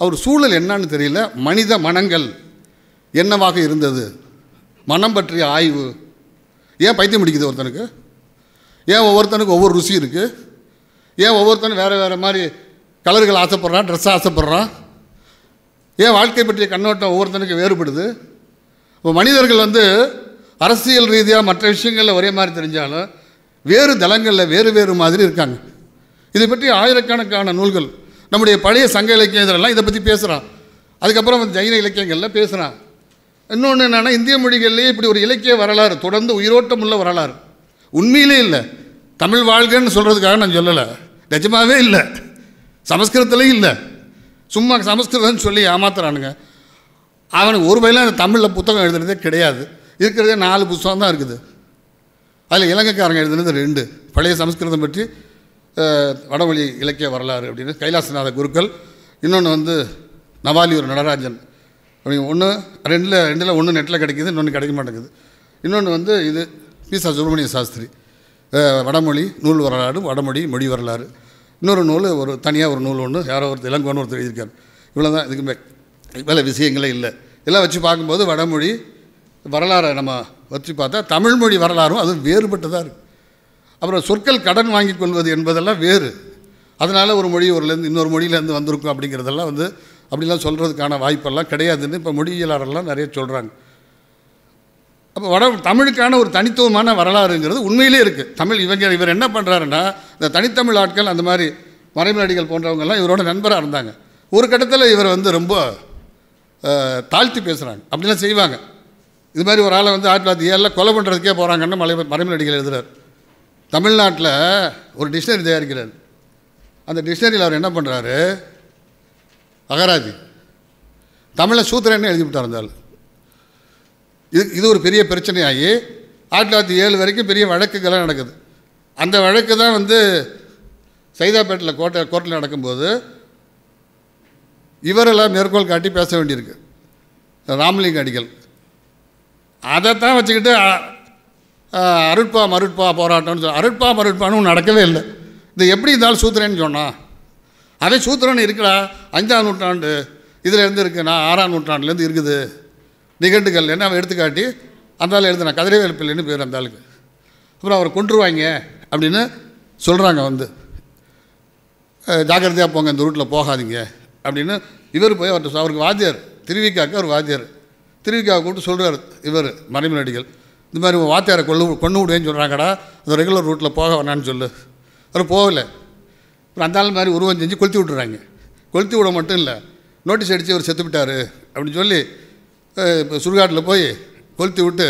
அவர் சூழல் என்னன்னு தெரியல மனித மனங்கள் என்னவாக இருந்தது மனம் பற்றிய ஆய்வு ஏன் பைத்தியம் பிடிக்குது ஒருத்தனுக்கு ஏன் ஒவ்வொருத்தனுக்கு ஒவ்வொரு ருசி இருக்குது ஏன் ஒவ்வொருத்தனும் வேறு வேறு மாதிரி கலர்கள் ஆசைப்பட்றான் ட்ரெஸ் ஆசைப்பட்றான் ஏன் வாழ்க்கை பற்றிய கண்ணோட்டம் ஒவ்வொருத்தனுக்கு வேறுபடுது இப்போ மனிதர்கள் வந்து அரசியல் ரீதியாக மற்ற விஷயங்களில் ஒரே மாதிரி தெரிஞ்சாலும் வேறு தளங்களில் வேறு வேறு மாதிரி இருக்காங்க இதை பற்றி ஆயிரக்கணக்கான நூல்கள் நம்முடைய பழைய சங்க இலக்கியங்கள்லாம் இதை பற்றி பேசுகிறான் அதுக்கப்புறம் ஜைன இலக்கியங்களில் பேசுகிறான் இன்னொன்று என்னென்னா இந்திய மொழிகள்லேயே இப்படி ஒரு இலக்கிய வரலாறு தொடர்ந்து உயிரோட்டம் உள்ள வரலாறு உண்மையிலே இல்லை தமிழ் வாழ்கன்னு சொல்கிறதுக்காக நான் சொல்லலை நிஜமாகவே இல்லை சமஸ்கிருதத்துலேயும் இல்லை சும்மா சமஸ்கிருதம்னு சொல்லி ஏமாத்துறானுங்க அவனுக்கு ஒரு வயலாம் தமிழில் புத்தகம் எழுதுனதே கிடையாது இருக்கிறதே நாலு புத்தகம் தான் இருக்குது அதில் இலங்கைக்காரங்க எழுதுனது ரெண்டு பழைய சமஸ்கிருதம் பற்றி வடமொழி இலக்கிய வரலாறு அப்படின்னு கைலாசநாத குருக்கள் இன்னொன்று வந்து நவாலியூர் நடராஜன் அப்படி ஒன்று ரெண்டில் ரெண்டில் ஒன்று நெட்டில் கிடைக்கிது இன்னொன்று கிடைக்க மாட்டேங்குது இன்னொன்று வந்து இது பி சா சுப்பிரமணிய சாஸ்திரி வடமொழி நூல் வரலாறு வடமொழி மொழி வரலாறு இன்னொரு நூல் ஒரு தனியாக ஒரு நூல் ஒன்று யாரோ ஒரு இளங்கோன்னு ஒருத்தர் எழுதியிருக்கார் இவ்வளோ தான் இதுக்கு வேலை விஷயங்களே இல்லை இதெல்லாம் வச்சு பார்க்கும்போது வடமொழி வரலாறை நம்ம வச்சு பார்த்தா தமிழ்மொழி வரலாறும் அதுவும் வேறுபட்டதாக இருக்குது அப்புறம் சொற்கள் கடன் வாங்கி கொள்வது என்பதெல்லாம் வேறு அதனால் ஒரு மொழி ஒருலேருந்து இன்னொரு மொழியிலேருந்து வந்திருக்கும் அப்படிங்கிறதெல்லாம் வந்து அப்படிலாம் சொல்கிறதுக்கான வாய்ப்பெல்லாம் கிடையாதுன்னு இப்போ மொழியியலாளர்லாம் நிறைய சொல்கிறாங்க அப்போ வட தமிழுக்கான ஒரு தனித்துவமான வரலாறுங்கிறது உண்மையிலே இருக்குது தமிழ் இவங்க இவர் என்ன பண்ணுறாருன்னா இந்த தனித்தமிழ் ஆட்கள் அந்த மாதிரி மறைமலடிகள் போன்றவங்கெல்லாம் இவரோட நண்பராக இருந்தாங்க ஒரு கட்டத்தில் இவர் வந்து ரொம்ப தாழ்த்தி பேசுகிறாங்க அப்படிலாம் செய்வாங்க இது மாதிரி ஒரு ஆளை வந்து ஆயிரத்தி தொள்ளாயிரத்தி ஏழில் கொலை பண்ணுறதுக்கே போகிறாங்கன்னு மலை மறைமலடிகள் எழுதுறாரு தமிழ்நாட்டில் ஒரு டிக்ஷனரி தயாரிக்கிறார் அந்த டிக்ஷனரியில் அவர் என்ன பண்ணுறாரு அகராஜி தமிழை சூத்திரன்னு எழுதி விட்டார் இருந்தாலும் இது இது ஒரு பெரிய பிரச்சனையாகி ஆயிரத்தி தொள்ளாயிரத்தி ஏழு வரைக்கும் பெரிய வழக்குகள்லாம் நடக்குது அந்த வழக்கு தான் வந்து சைதாப்பேட்டில் கோட்டை கோர்ட்டில் நடக்கும்போது இவரெல்லாம் மேற்கோள் காட்டி பேச வேண்டியிருக்கு ராமலிங்க அடிகள் அதைத்தான் வச்சுக்கிட்டு அருட்பா மருட்பா போராட்டம்னு சொல்ல அருட்பா மருட்பான்னு நடக்கவே இல்லை இது எப்படி இருந்தாலும் சூத்திரன்னு சொன்னான் அதே சூத்திரன்னு இருக்கிறா அஞ்சாம் நூற்றாண்டு இதில் இருந்து இருக்குது நான் ஆறாம் நூற்றாண்டுலேருந்து இருக்குது என்ன அவன் எடுத்துக்காட்டி அந்த ஆள் எழுதுனா கதிரவேல் பிள்ளைன்னு பேர் அந்த ஆளுக்கு அப்புறம் அவரை கொண்டுருவாங்க அப்படின்னு சொல்கிறாங்க வந்து ஜாக்கிரதையாக போங்க இந்த ரூட்டில் போகாதீங்க அப்படின்னு இவர் போய் அவர் அவருக்கு வாத்தியார் திருவிக்காவுக்கு அவர் வாத்தியார் திருவிக்காவை கூப்பிட்டு சொல்கிறார் இவர் மறைமுறைகள் இந்த மாதிரி உன் வாத்தியாரை கொள்ளு கொண்டு விடுவேன்னு சொல்கிறாங்கடா அந்த ரெகுலர் ரூட்டில் போக வேணான்னு சொல்லு அவர் போகலை அப்புறம் அந்த ஆள் மாதிரி உருவம் செஞ்சு கொளுத்தி விட்டுறாங்க கொளுத்தி விட மட்டும் இல்லை நோட்டீஸ் அடித்து அவர் செத்துவிட்டார் அப்படின்னு சொல்லி சுடுகாட்டில் போய் கொளுத்தி விட்டு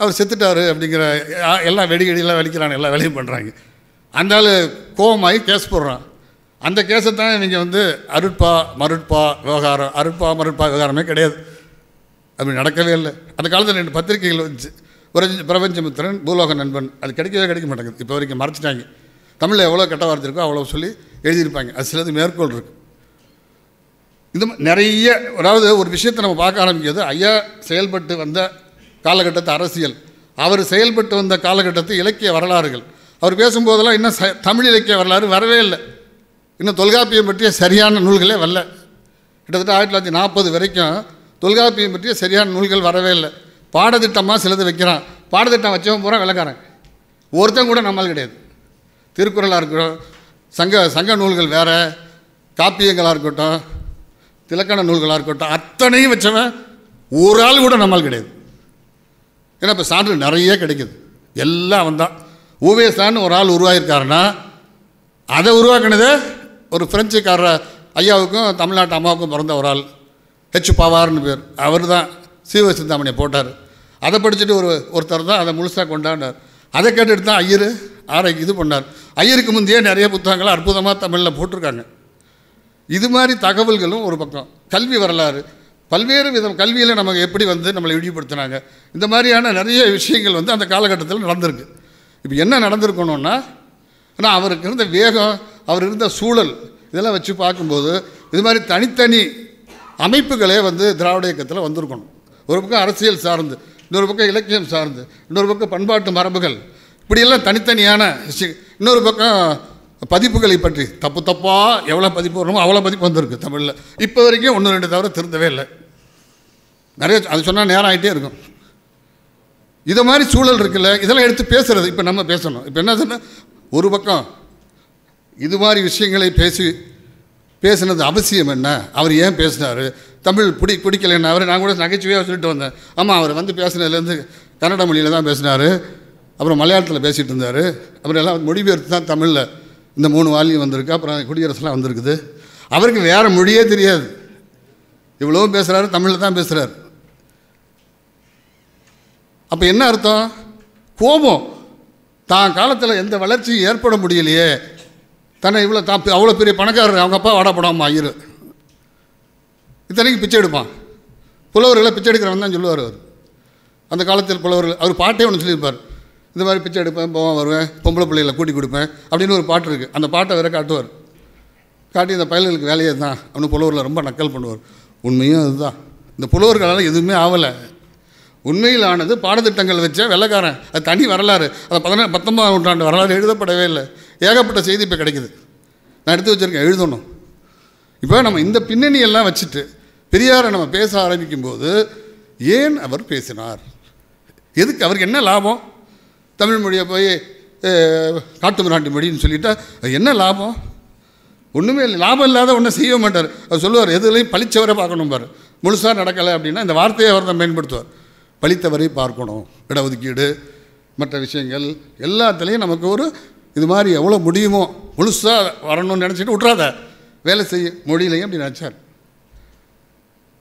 அவர் செத்துட்டார் அப்படிங்கிற எல்லாம் வெடிகடியெல்லாம் வலிக்கிறாங்க எல்லா வேலையும் பண்ணுறாங்க அந்த ஆள் கோபமாகி கேஸ் போடுறான் அந்த கேஸை தான் நீங்கள் வந்து அருட்பா மருட்பா விவகாரம் அருட்பா மருட்பா விவகாரமே கிடையாது அப்படி நடக்கவே இல்லை அந்த காலத்தில் ரெண்டு பத்திரிகைகள் வந்துச்சு பிரபஞ்ச பிரபஞ்சமித்திரன் பூலோக நண்பன் அது கிடைக்கவே கிடைக்க மாட்டேங்குது இப்போ வரைக்கும் மறைச்சிட்டாங்க தமிழில் எவ்வளோ கெட்ட வார்த்தை இருக்கோ அவ்வளோ சொல்லி எழுதியிருப்பாங்க அது சிலது மேற்கோள் இருக்குது இந்த நிறைய அதாவது ஒரு விஷயத்தை நம்ம பார்க்க ஆரம்பிக்கிறது ஐயா செயல்பட்டு வந்த காலகட்டத்து அரசியல் அவர் செயல்பட்டு வந்த காலகட்டத்து இலக்கிய வரலாறுகள் அவர் பேசும்போதெல்லாம் இன்னும் தமிழ் இலக்கிய வரலாறு வரவே இல்லை இன்னும் தொல்காப்பியம் பற்றிய சரியான நூல்களே வரல கிட்டத்தட்ட ஆயிரத்தி தொள்ளாயிரத்தி நாற்பது வரைக்கும் தொல்காப்பியம் பற்றிய சரியான நூல்கள் வரவே இல்லை பாடத்திட்டமாக சிலது வைக்கிறான் பாடத்திட்டம் வச்சவன் பூரா விளக்காரன் ஒருத்தன் கூட நம்மால் கிடையாது திருக்குறளாக இருக்கட்டும் சங்க சங்க நூல்கள் வேறு காப்பியங்களாக இருக்கட்டும் இலக்கண நூல்களாக இருக்கட்டும் அத்தனையும் வச்சவன் ஒரு ஆள் கூட நம்மால் கிடையாது ஏன்னா இப்போ சான்று நிறைய கிடைக்குது எல்லாம் அவன் தான் ஊவேசான்னு ஒரு ஆள் உருவாகியிருக்காருன்னா அதை உருவாக்கினது ஒரு ஃப்ரெஞ்சுக்காரர் ஐயாவுக்கும் தமிழ்நாட்டு அம்மாவுக்கும் பிறந்த ஒரு ஆள் ஹெச் பவார்னு பேர் அவர் தான் சிவ சிந்தாமணியை போட்டார் அதை படிச்சுட்டு ஒரு ஒருத்தர் தான் அதை முழுசாக கொண்டாடினார் அதை கேட்டுட்டு தான் ஐயர் ஆரோக்கிய இது பண்ணார் ஐயருக்கு முந்தையே நிறைய புத்தகங்களை அற்புதமாக தமிழில் போட்டிருக்காங்க இது மாதிரி தகவல்களும் ஒரு பக்கம் கல்வி வரலாறு பல்வேறு விதம் கல்வியில் நமக்கு எப்படி வந்து நம்மளை இழிவுபடுத்தினாங்க இந்த மாதிரியான நிறைய விஷயங்கள் வந்து அந்த காலகட்டத்தில் நடந்திருக்கு இப்போ என்ன நடந்திருக்கணும்னா ஆனால் அவருக்கு இருந்த வேகம் அவர் இருந்த சூழல் இதெல்லாம் வச்சு பார்க்கும்போது இது மாதிரி தனித்தனி அமைப்புகளே வந்து திராவிட இயக்கத்தில் வந்திருக்கணும் ஒரு பக்கம் அரசியல் சார்ந்து இன்னொரு பக்கம் இலக்கியம் சார்ந்து இன்னொரு பக்கம் பண்பாட்டு மரபுகள் இப்படியெல்லாம் தனித்தனியான இன்னொரு பக்கம் பதிப்புகளை பற்றி தப்பு தப்பாக எவ்வளோ பதிப்பு வரணுமோ அவ்வளோ பதிப்பு வந்திருக்கு தமிழில் இப்போ வரைக்கும் ஒன்று ரெண்டு தவிர திருந்தவே இல்லை நிறைய அது சொன்னால் நேரம் ஆகிட்டே இருக்கும் இதை மாதிரி சூழல் இருக்குல்ல இதெல்லாம் எடுத்து பேசுகிறது இப்போ நம்ம பேசணும் இப்போ என்ன சொன்னால் ஒரு பக்கம் இது மாதிரி விஷயங்களை பேசி பேசுனது அவசியம் என்ன அவர் ஏன் பேசினார் தமிழ் பிடி பிடிக்கலைன்னா அவர் நான் கூட நகைச்சுவையாக சொல்லிட்டு வந்தேன் ஆமாம் அவர் வந்து பேசுனதுலேருந்து கன்னட மொழியில் தான் பேசினார் அப்புறம் மலையாளத்தில் பேசிகிட்டு இருந்தார் அப்புறம் எல்லாம் மொழிபெயர்த்து தான் தமிழில் இந்த மூணு வால்யூம் வந்திருக்கு அப்புறம் குடியரசுலாம் வந்திருக்குது அவருக்கு வேறு மொழியே தெரியாது இவ்வளோ பேசுகிறாரு தமிழில் தான் பேசுகிறார் அப்போ என்ன அர்த்தம் கோபம் தான் காலத்தில் எந்த வளர்ச்சியும் ஏற்பட முடியலையே தன்னை இவ்வளோ தான் அவ்வளோ பெரிய பணக்காரர் அவங்க அப்பா வாடப்படாமல் ஆயிரு இத்தனைக்கு பிச்சை எடுப்பான் புலவர்களை பிச்சை எடுக்கிறவன் தான் சொல்லுவார் அவர் அந்த காலத்தில் புலவர்கள் அவர் பாட்டே ஒன்று சொல்லியிருப்பார் இந்த மாதிரி பிச்சை எடுப்பேன் போவேன் வருவேன் பொம்பளை பிள்ளைகளை கூட்டி கொடுப்பேன் அப்படின்னு ஒரு பாட்டு இருக்குது அந்த பாட்டை வேற காட்டுவார் காட்டி இந்த பயல்களுக்கு வேலையே தான் அப்படின்னு புலவரில் ரொம்ப நக்கல் பண்ணுவார் உண்மையும் அதுதான் இந்த புலவர்களால் எதுவுமே ஆகலை உண்மையில் ஆனது பாடத்திட்டங்கள் வச்ச வெள்ளக்காரன் அது தனி வரலாறு அதை பதினா பத்தொன்பதாம் நூற்றாண்டு வரலாறு எழுதப்படவே இல்லை ஏகப்பட்ட செய்தி இப்போ கிடைக்குது நான் எடுத்து வச்சுருக்கேன் எழுதணும் இப்போ நம்ம இந்த பின்னணியெல்லாம் வச்சுட்டு பெரியாரை நம்ம பேச ஆரம்பிக்கும்போது ஏன் அவர் பேசினார் எதுக்கு அவருக்கு என்ன லாபம் தமிழ் மொழியை போய் காட்டு மிராண்டி மொழின்னு சொல்லிட்டா அது என்ன லாபம் ஒன்றுமே இல்லை லாபம் இல்லாத ஒன்றும் செய்ய மாட்டார் அவர் சொல்லுவார் எதுலையும் பழிச்சவரை பார்க்கணும் பார் முழுசாக நடக்கலை அப்படின்னா இந்த வார்த்தையை அவர் தான் பயன்படுத்துவார் பழித்தவரை பார்க்கணும் இடஒதுக்கீடு மற்ற விஷயங்கள் எல்லாத்துலேயும் நமக்கு ஒரு இது மாதிரி எவ்வளோ முடியுமோ முழுசாக வரணும்னு நினச்சிட்டு விட்றாத வேலை செய்ய மொழியிலையும் அப்படி நினச்சார்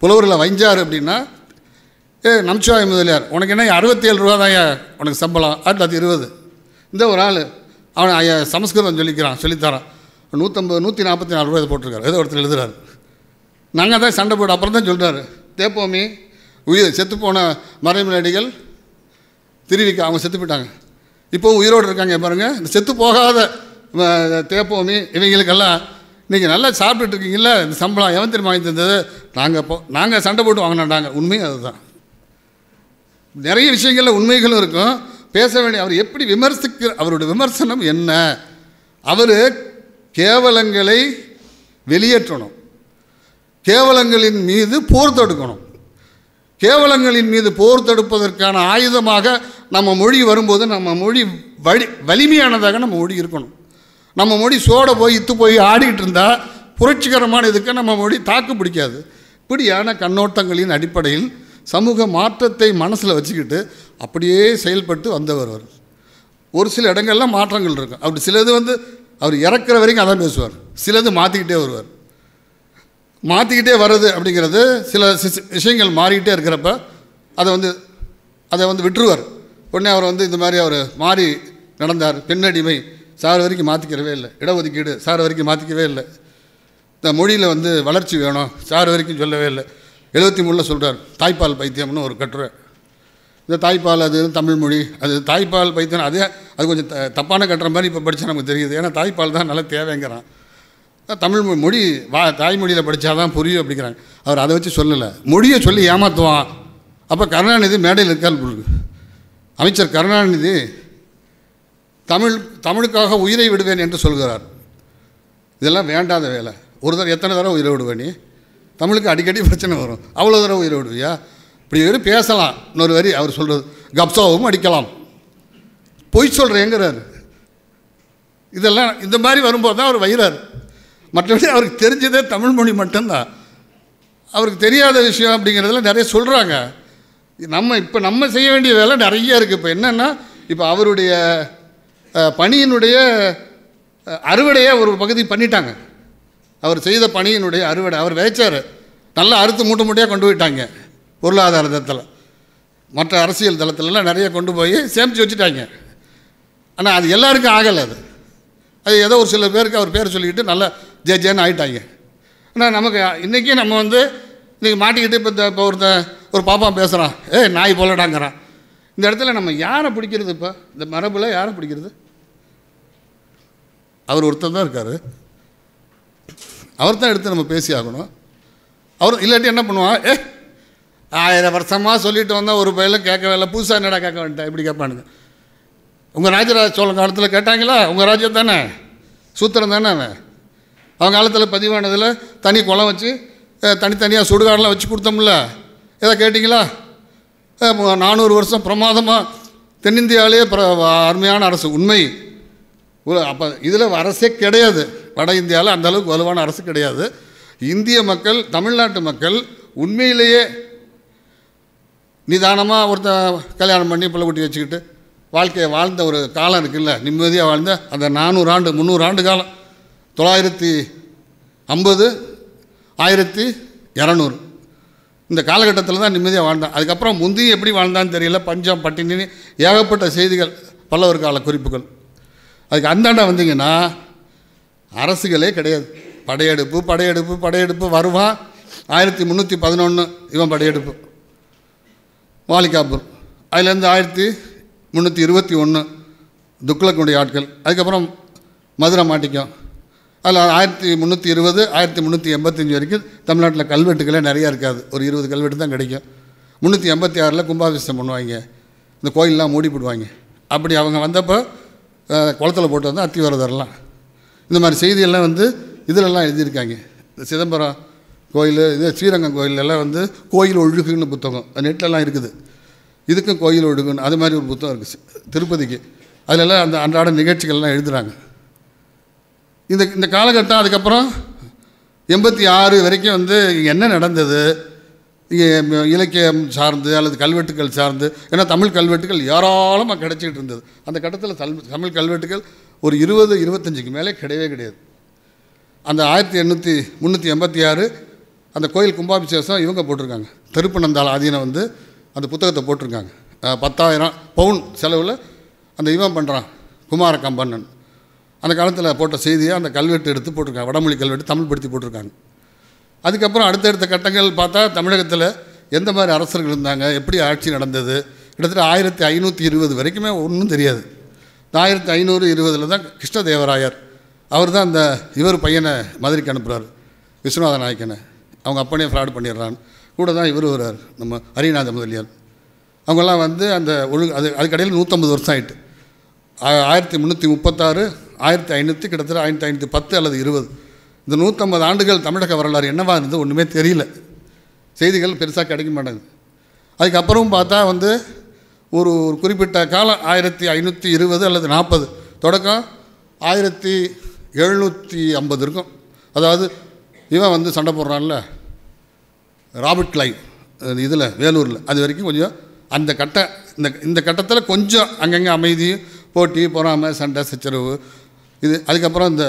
புலவரில் வைஞ்சார் அப்படின்னா ஏ நமச்சிவாய முதலியார் உனக்கு என்ன அறுபத்தி ஏழு ரூபா தான் உனக்கு சம்பளம் ஆயிரத்தி அது இருபது இந்த ஒரு ஆள் அவன் ஐயா சமஸ்கிருதம் சொல்லிக்கிறான் சொல்லித்தரான் நூற்றம்பது நூற்றி நாற்பத்தி நாலு ரூபாய் போட்டிருக்காரு ஏதோ ஒருத்தர் எழுதுறாரு நாங்கள் தான் சண்டை போட அப்புறம் தான் சொல்கிறாரு தேப்போமி உயிர் செத்துப்போன மறைமுறையடிகள் திருவிக்க அவங்க செத்து போயிட்டாங்க இப்போ உயிரோடு இருக்காங்க பாருங்கள் இந்த செத்து போகாத தேப்போமி இவங்களுக்கெல்லாம் நீங்கள் நல்லா சாப்பிட்டுட்டு இருக்கீங்களா இந்த சம்பளம் எவன் திரும்ப வாங்கி தந்தது நாங்கள் இப்போ நாங்கள் சண்டை போட்டு வாங்கினாண்டாங்க நாங்கள் உண்மையும் அதுதான் நிறைய விஷயங்களில் உண்மைகளும் இருக்கும் பேச வேண்டிய அவர் எப்படி விமர்சிக்கிற அவருடைய விமர்சனம் என்ன அவர் கேவலங்களை வெளியேற்றணும் கேவலங்களின் மீது போர் தடுக்கணும் கேவலங்களின் மீது போர் தடுப்பதற்கான ஆயுதமாக நம்ம மொழி வரும்போது நம்ம மொழி வலி வலிமையானதாக நம்ம மொழி இருக்கணும் நம்ம மொழி சோட போய் இத்து போய் ஆடிக்கிட்டு இருந்தால் புரட்சிகரமான இதுக்கு நம்ம மொழி தாக்கு பிடிக்காது இப்படியான கண்ணோட்டங்களின் அடிப்படையில் சமூக மாற்றத்தை மனசில் வச்சுக்கிட்டு அப்படியே செயல்பட்டு வந்தவர் அவர் ஒரு சில இடங்கள்லாம் மாற்றங்கள் இருக்கும் அப்படி சிலது வந்து அவர் இறக்குற வரைக்கும் அதான் பேசுவார் சிலது மாற்றிக்கிட்டே வருவார் மாற்றிக்கிட்டே வர்றது அப்படிங்கிறது சில விஷயங்கள் மாறிக்கிட்டே இருக்கிறப்ப அதை வந்து அதை வந்து விட்டுருவார் உடனே அவர் வந்து இந்த மாதிரி அவர் மாறி நடந்தார் பெண்ணடிமை சார் வரைக்கும் மாற்றிக்கிறவே இல்லை இடஒதுக்கீடு சார் வரைக்கும் மாற்றிக்கவே இல்லை இந்த மொழியில் வந்து வளர்ச்சி வேணும் சார் வரைக்கும் சொல்லவே இல்லை எழுபத்தி மூணில் சொல்கிறார் தாய்ப்பால் பைத்தியம்னு ஒரு கட்டுரை இந்த தாய்ப்பால் அது தமிழ் மொழி அது தாய்ப்பால் பைத்தியம் அதே அது கொஞ்சம் த தப்பான கட்டுற மாதிரி இப்போ படித்தா நமக்கு தெரியுது ஏன்னா தாய்ப்பால் தான் நல்லா தேவைங்கிறான் தமிழ் மொழி வா தாய்மொழியில் படித்தா தான் புரியும் அப்படிங்கிறாங்க அவர் அதை வச்சு சொல்லலை மொழியை சொல்லி ஏமாற்றுவான் அப்போ கருணாநிதி மேடையில் இருக்கால் அமைச்சர் கருணாநிதி தமிழ் தமிழுக்காக உயிரை விடுவேன் என்று சொல்கிறார் இதெல்லாம் வேண்டாத வேலை ஒரு தடவை எத்தனை தடவை உயிரை விடுவேன் நீ தமிழுக்கு அடிக்கடி பிரச்சனை வரும் அவ்வளோ தூரம் உயிர் விடுவியா இப்படி வரும் பேசலாம் இன்னொரு வரி அவர் சொல்கிறது கப்சாவும் அடிக்கலாம் பொய் சொல்கிறேங்கிறார் இதெல்லாம் இந்த மாதிரி வரும்போது தான் அவர் வயிறார் மற்றபடி அவருக்கு தெரிஞ்சதே தமிழ் மொழி மட்டும்தான் அவருக்கு தெரியாத விஷயம் அப்படிங்கிறதெல்லாம் நிறைய சொல்கிறாங்க நம்ம இப்போ நம்ம செய்ய வேண்டிய வேலை நிறைய இருக்குது இப்போ என்னென்னா இப்போ அவருடைய பணியினுடைய அறுவடையை ஒரு பகுதி பண்ணிட்டாங்க அவர் செய்த பணியினுடைய அறுவடை அவர் வேச்சார் நல்லா அறுத்து மூட்டை மூட்டையாக கொண்டு போயிட்டாங்க பொருளாதார தளத்தில் மற்ற அரசியல் தளத்திலலாம் நிறைய கொண்டு போய் சேமித்து வச்சுட்டாங்க ஆனால் அது எல்லாருக்கும் ஆகலை அது அது ஏதோ ஒரு சில பேருக்கு அவர் பேர் சொல்லிக்கிட்டு நல்லா ஜே ஜேன்னு ஆகிட்டாங்க ஆனால் நமக்கு இன்றைக்கி நம்ம வந்து இன்றைக்கி மாட்டிக்கிட்டு இப்போ இந்த இப்போ ஒருத்த ஒரு பாப்பா பேசுகிறான் ஏய் நாய் போலடாங்கிறான் இந்த இடத்துல நம்ம யாரை பிடிக்கிறது இப்போ இந்த மரபில் யாரை பிடிக்கிறது அவர் ஒருத்தர் தான் இருக்கார் அவர் தான் எடுத்து நம்ம பேசி ஆகணும் அவர் இல்லாட்டி என்ன பண்ணுவான் ஏ ஆயிரம் வருஷமாக சொல்லிட்டு வந்தால் ஒரு பயிலும் கேட்கவே இல்லை புதுசாக என்னடா கேட்க வேண்டாம் இப்படி கேட்பானுங்க உங்கள் ராஜராஜ சோழன் காலத்தில் கேட்டாங்களா உங்கள் ராஜ்யம் தானே சூத்திரம் தானே அவன் அவங்க காலத்தில் பதிவானதில் தனி குளம் வச்சு தனித்தனியாக சுடுகாடெலாம் வச்சு கொடுத்தோம்ல ஏதோ கேட்டிங்களா நானூறு வருஷம் பிரமாதமாக தென்னிந்தியாவிலேயே அருமையான அரசு உண்மை அப்போ இதில் அரசே கிடையாது வட இந்தியாவில் அந்தளவுக்கு வலுவான அரசு கிடையாது இந்திய மக்கள் தமிழ்நாட்டு மக்கள் உண்மையிலேயே நிதானமாக ஒருத்தன் கல்யாணம் பண்ணி பிள்ளைக்குட்டி வச்சுக்கிட்டு வாழ்க்கையை வாழ்ந்த ஒரு காலம் இருக்குல்ல நிம்மதியாக வாழ்ந்த அந்த நானூறு ஆண்டு முந்நூறு ஆண்டு காலம் தொள்ளாயிரத்தி ஐம்பது ஆயிரத்தி இரநூறு இந்த காலகட்டத்தில் தான் நிம்மதியாக வாழ்ந்தான் அதுக்கப்புறம் முந்தி எப்படி வாழ்ந்தான்னு தெரியல பஞ்சம் பட்டினி ஏகப்பட்ட செய்திகள் பல்லவர் கால குறிப்புகள் அதுக்கு அந்தாண்டா வந்தீங்கன்னா அரசுகளே கிடையாது படையெடுப்பு படையெடுப்பு படையெடுப்பு வருவா ஆயிரத்தி முந்நூற்றி பதினொன்று இவன் படையெடுப்பு மாலிகாபூர் அதுலேருந்து ஆயிரத்தி முந்நூற்றி இருபத்தி ஒன்று துக்ளக்குடி ஆட்கள் அதுக்கப்புறம் மதுரை மாட்டிக்கும் அதில் ஆயிரத்தி முந்நூற்றி இருபது ஆயிரத்தி முந்நூற்றி எண்பத்தஞ்சு வரைக்கும் தமிழ்நாட்டில் கல்வெட்டுகளே நிறையா இருக்காது ஒரு இருபது கல்வெட்டு தான் கிடைக்கும் முந்நூற்றி எண்பத்தி ஆறில் கும்பாபிஷேகம் பண்ணுவாங்க இந்த கோயிலெலாம் போடுவாங்க அப்படி அவங்க வந்தப்போ குளத்தில் போட்டு அத்தி அத்திவரதர்லாம் இந்த மாதிரி செய்தியெல்லாம் வந்து இதிலெல்லாம் எழுதியிருக்காங்க இந்த சிதம்பரம் கோயில் இது ஸ்ரீரங்கம் கோயிலெல்லாம் வந்து கோயில் ஒழுகுன்னு புத்தகம் நெட்லெலாம் இருக்குது இதுக்கும் கோயில் ஒழுகுன்னு அது மாதிரி ஒரு புத்தகம் இருக்குது திருப்பதிக்கு அதிலெல்லாம் அந்த அன்றாட நிகழ்ச்சிகள்லாம் எழுதுகிறாங்க இந்த இந்த காலகட்டம் அதுக்கப்புறம் எண்பத்தி ஆறு வரைக்கும் வந்து என்ன நடந்தது இங்கே இலக்கியம் சார்ந்து அல்லது கல்வெட்டுக்கள் சார்ந்து ஏன்னா தமிழ் கல்வெட்டுகள் ஏராளமாக கிடச்சிக்கிட்டு இருந்தது அந்த கட்டத்தில் தமிழ் கல்வெட்டுகள் ஒரு இருபது இருபத்தஞ்சுக்கு மேலே கிடையவே கிடையாது அந்த ஆயிரத்தி எண்ணூற்றி முந்நூற்றி எண்பத்தி ஆறு அந்த கோயில் கும்பாபிஷேகம் இவங்க போட்டிருக்காங்க திருப்பனந்தாள் ஆதீனம் வந்து அந்த புத்தகத்தை போட்டிருக்காங்க பத்தாயிரம் பவுன் செலவில் அந்த இவன் பண்ணுறான் குமார கம்பண்ணன் அந்த காலத்தில் போட்ட செய்தியை அந்த கல்வெட்டு எடுத்து போட்டிருக்காங்க வடமொழி கல்வெட்டு தமிழ் படுத்தி போட்டிருக்காங்க அதுக்கப்புறம் அடுத்தடுத்த கட்டங்கள் பார்த்தா தமிழகத்தில் எந்த மாதிரி அரசர்கள் இருந்தாங்க எப்படி ஆட்சி நடந்தது கிட்டத்தட்ட ஆயிரத்தி ஐநூற்றி இருபது வரைக்குமே ஒன்றும் தெரியாது ஆயிரத்தி ஐநூறு இருபதில் தான் தேவராயர் அவர் தான் அந்த இவர் பையனை மதுரைக்கு அனுப்புகிறார் விஸ்வநாத நாயக்கனை அவங்க அப்பனே ஃப்ராடு பண்ணிடுறான் கூட தான் இவர் வருவார் நம்ம ஹரிநாத முதலியார் அவங்கெல்லாம் வந்து அந்த ஒழுங்கு அது அதுக்கடையில் நூற்றம்பது வருஷம் ஆகிட்டு ஆயிரத்தி முந்நூற்றி முப்பத்தாறு ஆயிரத்தி ஐநூற்றி கிட்டத்தட்ட ஆயிரத்தி ஐநூற்றி பத்து அல்லது இருபது இந்த நூற்றம்பது ஆண்டுகள் தமிழக வரலாறு என்னவாக இருந்தது ஒன்றுமே தெரியல செய்திகள் பெருசாக கிடைக்க மாட்டாங்க அதுக்கப்புறமும் பார்த்தா வந்து ஒரு ஒரு குறிப்பிட்ட காலம் ஆயிரத்தி ஐநூற்றி இருபது அல்லது நாற்பது தொடக்கம் ஆயிரத்தி எழுநூற்றி ஐம்பது இருக்கும் அதாவது இவன் வந்து சண்டை போடுறான்ல ராபர்ட் கிளைவ் இதில் வேலூரில் அது வரைக்கும் கொஞ்சம் அந்த கட்ட இந்த இந்த கட்டத்தில் கொஞ்சம் அங்கங்கே அமைதி போட்டி பொறாமல் சண்டை சச்சரவு இது அதுக்கப்புறம் இந்த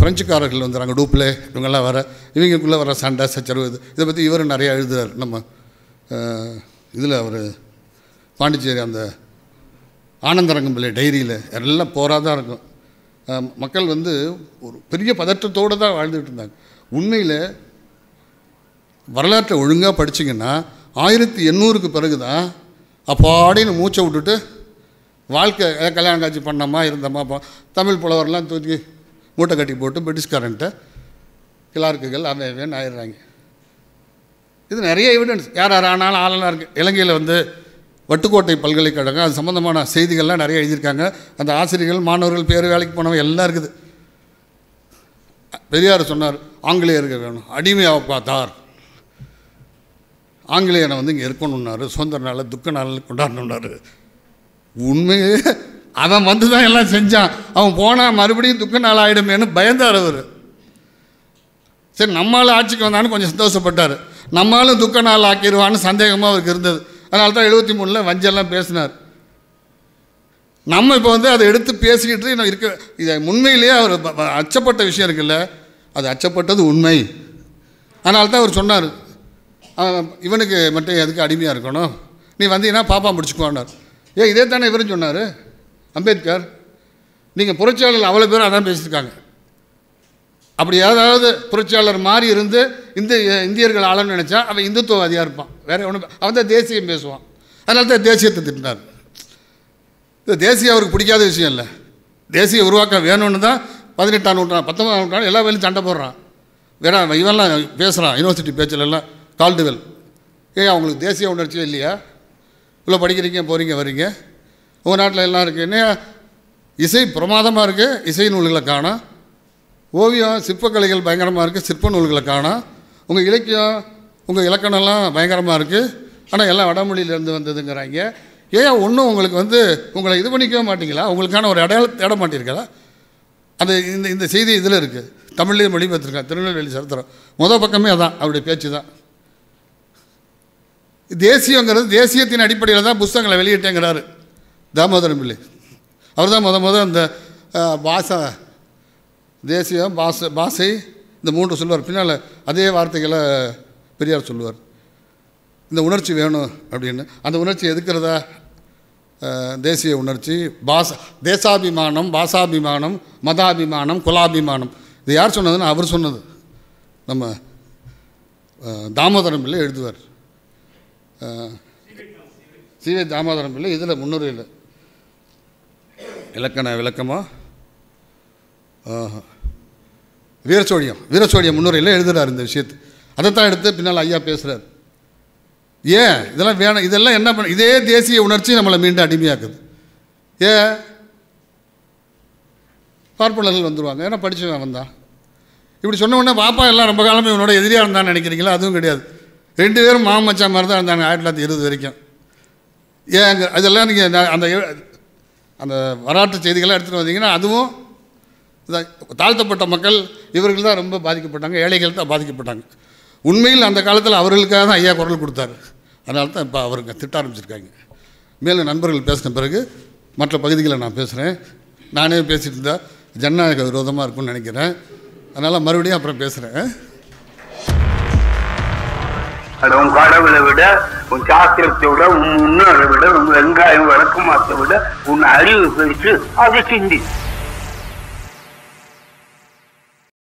ஃப்ரெஞ்சுக்காரர்கள் வந்துடுறாங்க டூப்ளே இவங்கெல்லாம் வர இவங்களுக்குள்ளே வர சண்டை சச்சரவு இது இதை பற்றி இவர் நிறையா எழுதுகிறார் நம்ம இதில் அவர் பாண்டிச்சேரி அந்த ஆனந்தரங்கம் பிள்ளை டைரியில் எல்லாம் போராக தான் இருக்கும் மக்கள் வந்து ஒரு பெரிய பதற்றத்தோடு தான் வாழ்ந்துகிட்டு இருந்தாங்க உண்மையில் வரலாற்றை ஒழுங்காக படிச்சிங்கன்னா ஆயிரத்தி எண்ணூறுக்கு பிறகு தான் அப்பாடின்னு மூச்சை விட்டுட்டு வாழ்க்கை கல்யாணம் காட்சி பண்ணோமா இருந்தோமா தமிழ் புலவர்லாம் தூக்கி மூட்டை கட்டி போட்டு பிரிட்டிஷ்காரன்ட்ட கிளார்க்குகள் அவன் ஆயிடுறாங்க இது நிறைய எவிடன்ஸ் யார் யார் ஆனாலும் ஆளெல்லாம் இருக்குது இலங்கையில் வந்து வட்டுக்கோட்டை பல்கலைக்கழகம் அது சம்மந்தமான செய்திகள்லாம் நிறைய எழுதியிருக்காங்க அந்த ஆசிரியர்கள் மாணவர்கள் பேர் வேலைக்கு போனவங்க எல்லாம் இருக்குது பெரியார் சொன்னார் ஆங்கிலேயர்கள் வேணும் அடிமையாக பார்த்தார் ஆங்கிலேயனை வந்து இங்கே இருக்கணும்னாரு சுதந்திர நாளில் துக்க நாளில் கொண்டாடணுன்னாரு உண்மையே அவன் வந்து தான் எல்லாம் செஞ்சான் அவன் போனால் மறுபடியும் துக்க நாள் ஆகிடுமேனு பயந்தார் அவர் சரி நம்மளால் ஆட்சிக்கு வந்தாலும் கொஞ்சம் சந்தோஷப்பட்டார் நம்மளும் துக்க நாள் ஆக்கிடுவான்னு சந்தேகமாக அவருக்கு இருந்தது அதனால தான் எழுபத்தி மூணில் வஞ்செல்லாம் பேசினார் நம்ம இப்போ வந்து அதை எடுத்து பேசிக்கிட்டு நான் இருக்க இது உண்மையிலேயே அவர் அச்சப்பட்ட விஷயம் இருக்குல்ல அது அச்சப்பட்டது உண்மை அதனால தான் அவர் சொன்னார் இவனுக்கு மட்டும் எதுக்கு அடிமையாக இருக்கணும் நீ வந்தீங்கன்னா பாப்பா முடிச்சுக்குவானார் ஏ இதே தானே இவரும் சொன்னார் அம்பேத்கர் நீங்கள் புரட்சியாளர்கள் அவ்வளோ பேரும் அதான் பேசியிருக்காங்க அப்படி ஏதாவது புரட்சியாளர் மாறி இருந்து இந்த இந்தியர்கள் ஆளும்னு நினச்சா அவன் இந்துத்துவவாதியாக இருப்பான் வேறு ஒன்றும் அவன் தான் தேசியம் பேசுவான் அதனால தான் தேசியத்தை திட்டினார் இந்த தேசியம் அவருக்கு பிடிக்காத விஷயம் இல்லை தேசிய உருவாக்க வேணும்னு தான் பதினெட்டாம் நூற்றாண்டு பத்தொன்பதாம் நூற்றாண்டு எல்லா வேலையும் சண்டை போடுறான் வேற இவெல்லாம் பேசுகிறான் யூனிவர்சிட்டி பேச்சில் எல்லாம் கால்டுவெல் ஏன் அவங்களுக்கு தேசிய உணர்ச்சியே இல்லையா இவ்வளோ படிக்கிறீங்க போகிறீங்க வரீங்க உங்கள் நாட்டில் எல்லாம் இருக்குது என்ன இசை பிரமாதமாக இருக்குது இசை நூல்களை காணும் ஓவியம் சிற்பக்கலைகள் பயங்கரமாக இருக்குது சிற்ப நூல்களை காணும் உங்கள் இலக்கியம் உங்கள் இலக்கணம்லாம் பயங்கரமாக இருக்குது ஆனால் எல்லாம் வடமொழியிலேருந்து வந்ததுங்கிறாங்க ஏன் ஒன்றும் உங்களுக்கு வந்து உங்களை இது பண்ணிக்கவே மாட்டிங்களா உங்களுக்கான ஒரு அடையாள தேட மாட்டிருக்கலாம் அந்த இந்த இந்த செய்தி இதில் இருக்குது தமிழ்லேயே மொழிபெற்றிருக்காங்க திருநெல்வேலி சரித்திரம் மொதல் பக்கமே அதான் அவருடைய பேச்சு தான் தேசியங்கிறது தேசியத்தின் அடிப்படையில் தான் புஸ்தகங்களை வெளியிட்டேங்கிறாரு தாமோதரம் பிள்ளை அவர் தான் முத முத அந்த பாஷை தேசியம் பாசை பாசை இந்த மூன்று சொல்லுவார் பின்னால் அதே வார்த்தைகளை பெரியார் சொல்லுவார் இந்த உணர்ச்சி வேணும் அப்படின்னு அந்த உணர்ச்சி எதுக்கிறதா தேசிய உணர்ச்சி பாச தேசாபிமானம் பாசாபிமானம் மதாபிமானம் குலாபிமானம் இது யார் சொன்னதுன்னு அவர் சொன்னது நம்ம தாமோதரம் பிள்ளை எழுதுவார் சிவை தாமோதரம் பிள்ளை இதில் முன்னுரையில் இலக்கண விளக்கமாக வீரச்சோழியம் வீரச்சோழியம் முன்னுரையில் எழுதுகிறார் இந்த விஷயத்தை அதைத்தான் எடுத்து பின்னால் ஐயா பேசுகிறார் ஏன் இதெல்லாம் வேணாம் இதெல்லாம் என்ன பண்ண இதே தேசிய உணர்ச்சி நம்மளை மீண்டும் அடிமையாக்குது ஏன் பார்ப்பனர்கள் வந்துடுவாங்க ஏன்னா படித்தவன் வந்தான் இப்படி சொன்ன உடனே பாப்பா எல்லாம் ரொம்ப காலமே உன்னோட எதிரியாக இருந்தான்னு நினைக்கிறீங்களா அதுவும் கிடையாது ரெண்டு பேரும் மாமச்சா மாதிரி தான் இருந்தாங்க ஆயிரத்தி தொள்ளாயிரத்தி இருபது வரைக்கும் ஏன் அங்கே அதெல்லாம் நீங்கள் அந்த அந்த வரலாற்று செய்திகளாக எடுத்துகிட்டு வந்தீங்கன்னா அதுவும் தாழ்த்தப்பட்ட மக்கள் இவர்கள் தான் ரொம்ப பாதிக்கப்பட்டாங்க ஏழைகள் தான் பாதிக்கப்பட்டாங்க உண்மையில் அந்த காலத்தில் அவர்களுக்காக தான் ஐயா குரல் கொடுத்தார் அதனால தான் இப்போ அவருங்க திட்ட ஆரம்பிச்சிருக்காங்க மேலும் நண்பர்கள் பேசின பிறகு மற்ற பகுதிகளை நான் பேசுகிறேன் நானே பேசிகிட்டு இருந்தால் ஜனநாயக விரோதமாக இருக்கும்னு நினைக்கிறேன் அதனால் மறுபடியும் அப்புறம் பேசுகிறேன் அது உன் கடவுளை விட உன் சாஸ்திரத்தை விட உன் முன்னோரை விட உன் வெங்காயம் வழக்கமாத்தை விட உன் அறிவு பெற்று அதை சிந்தி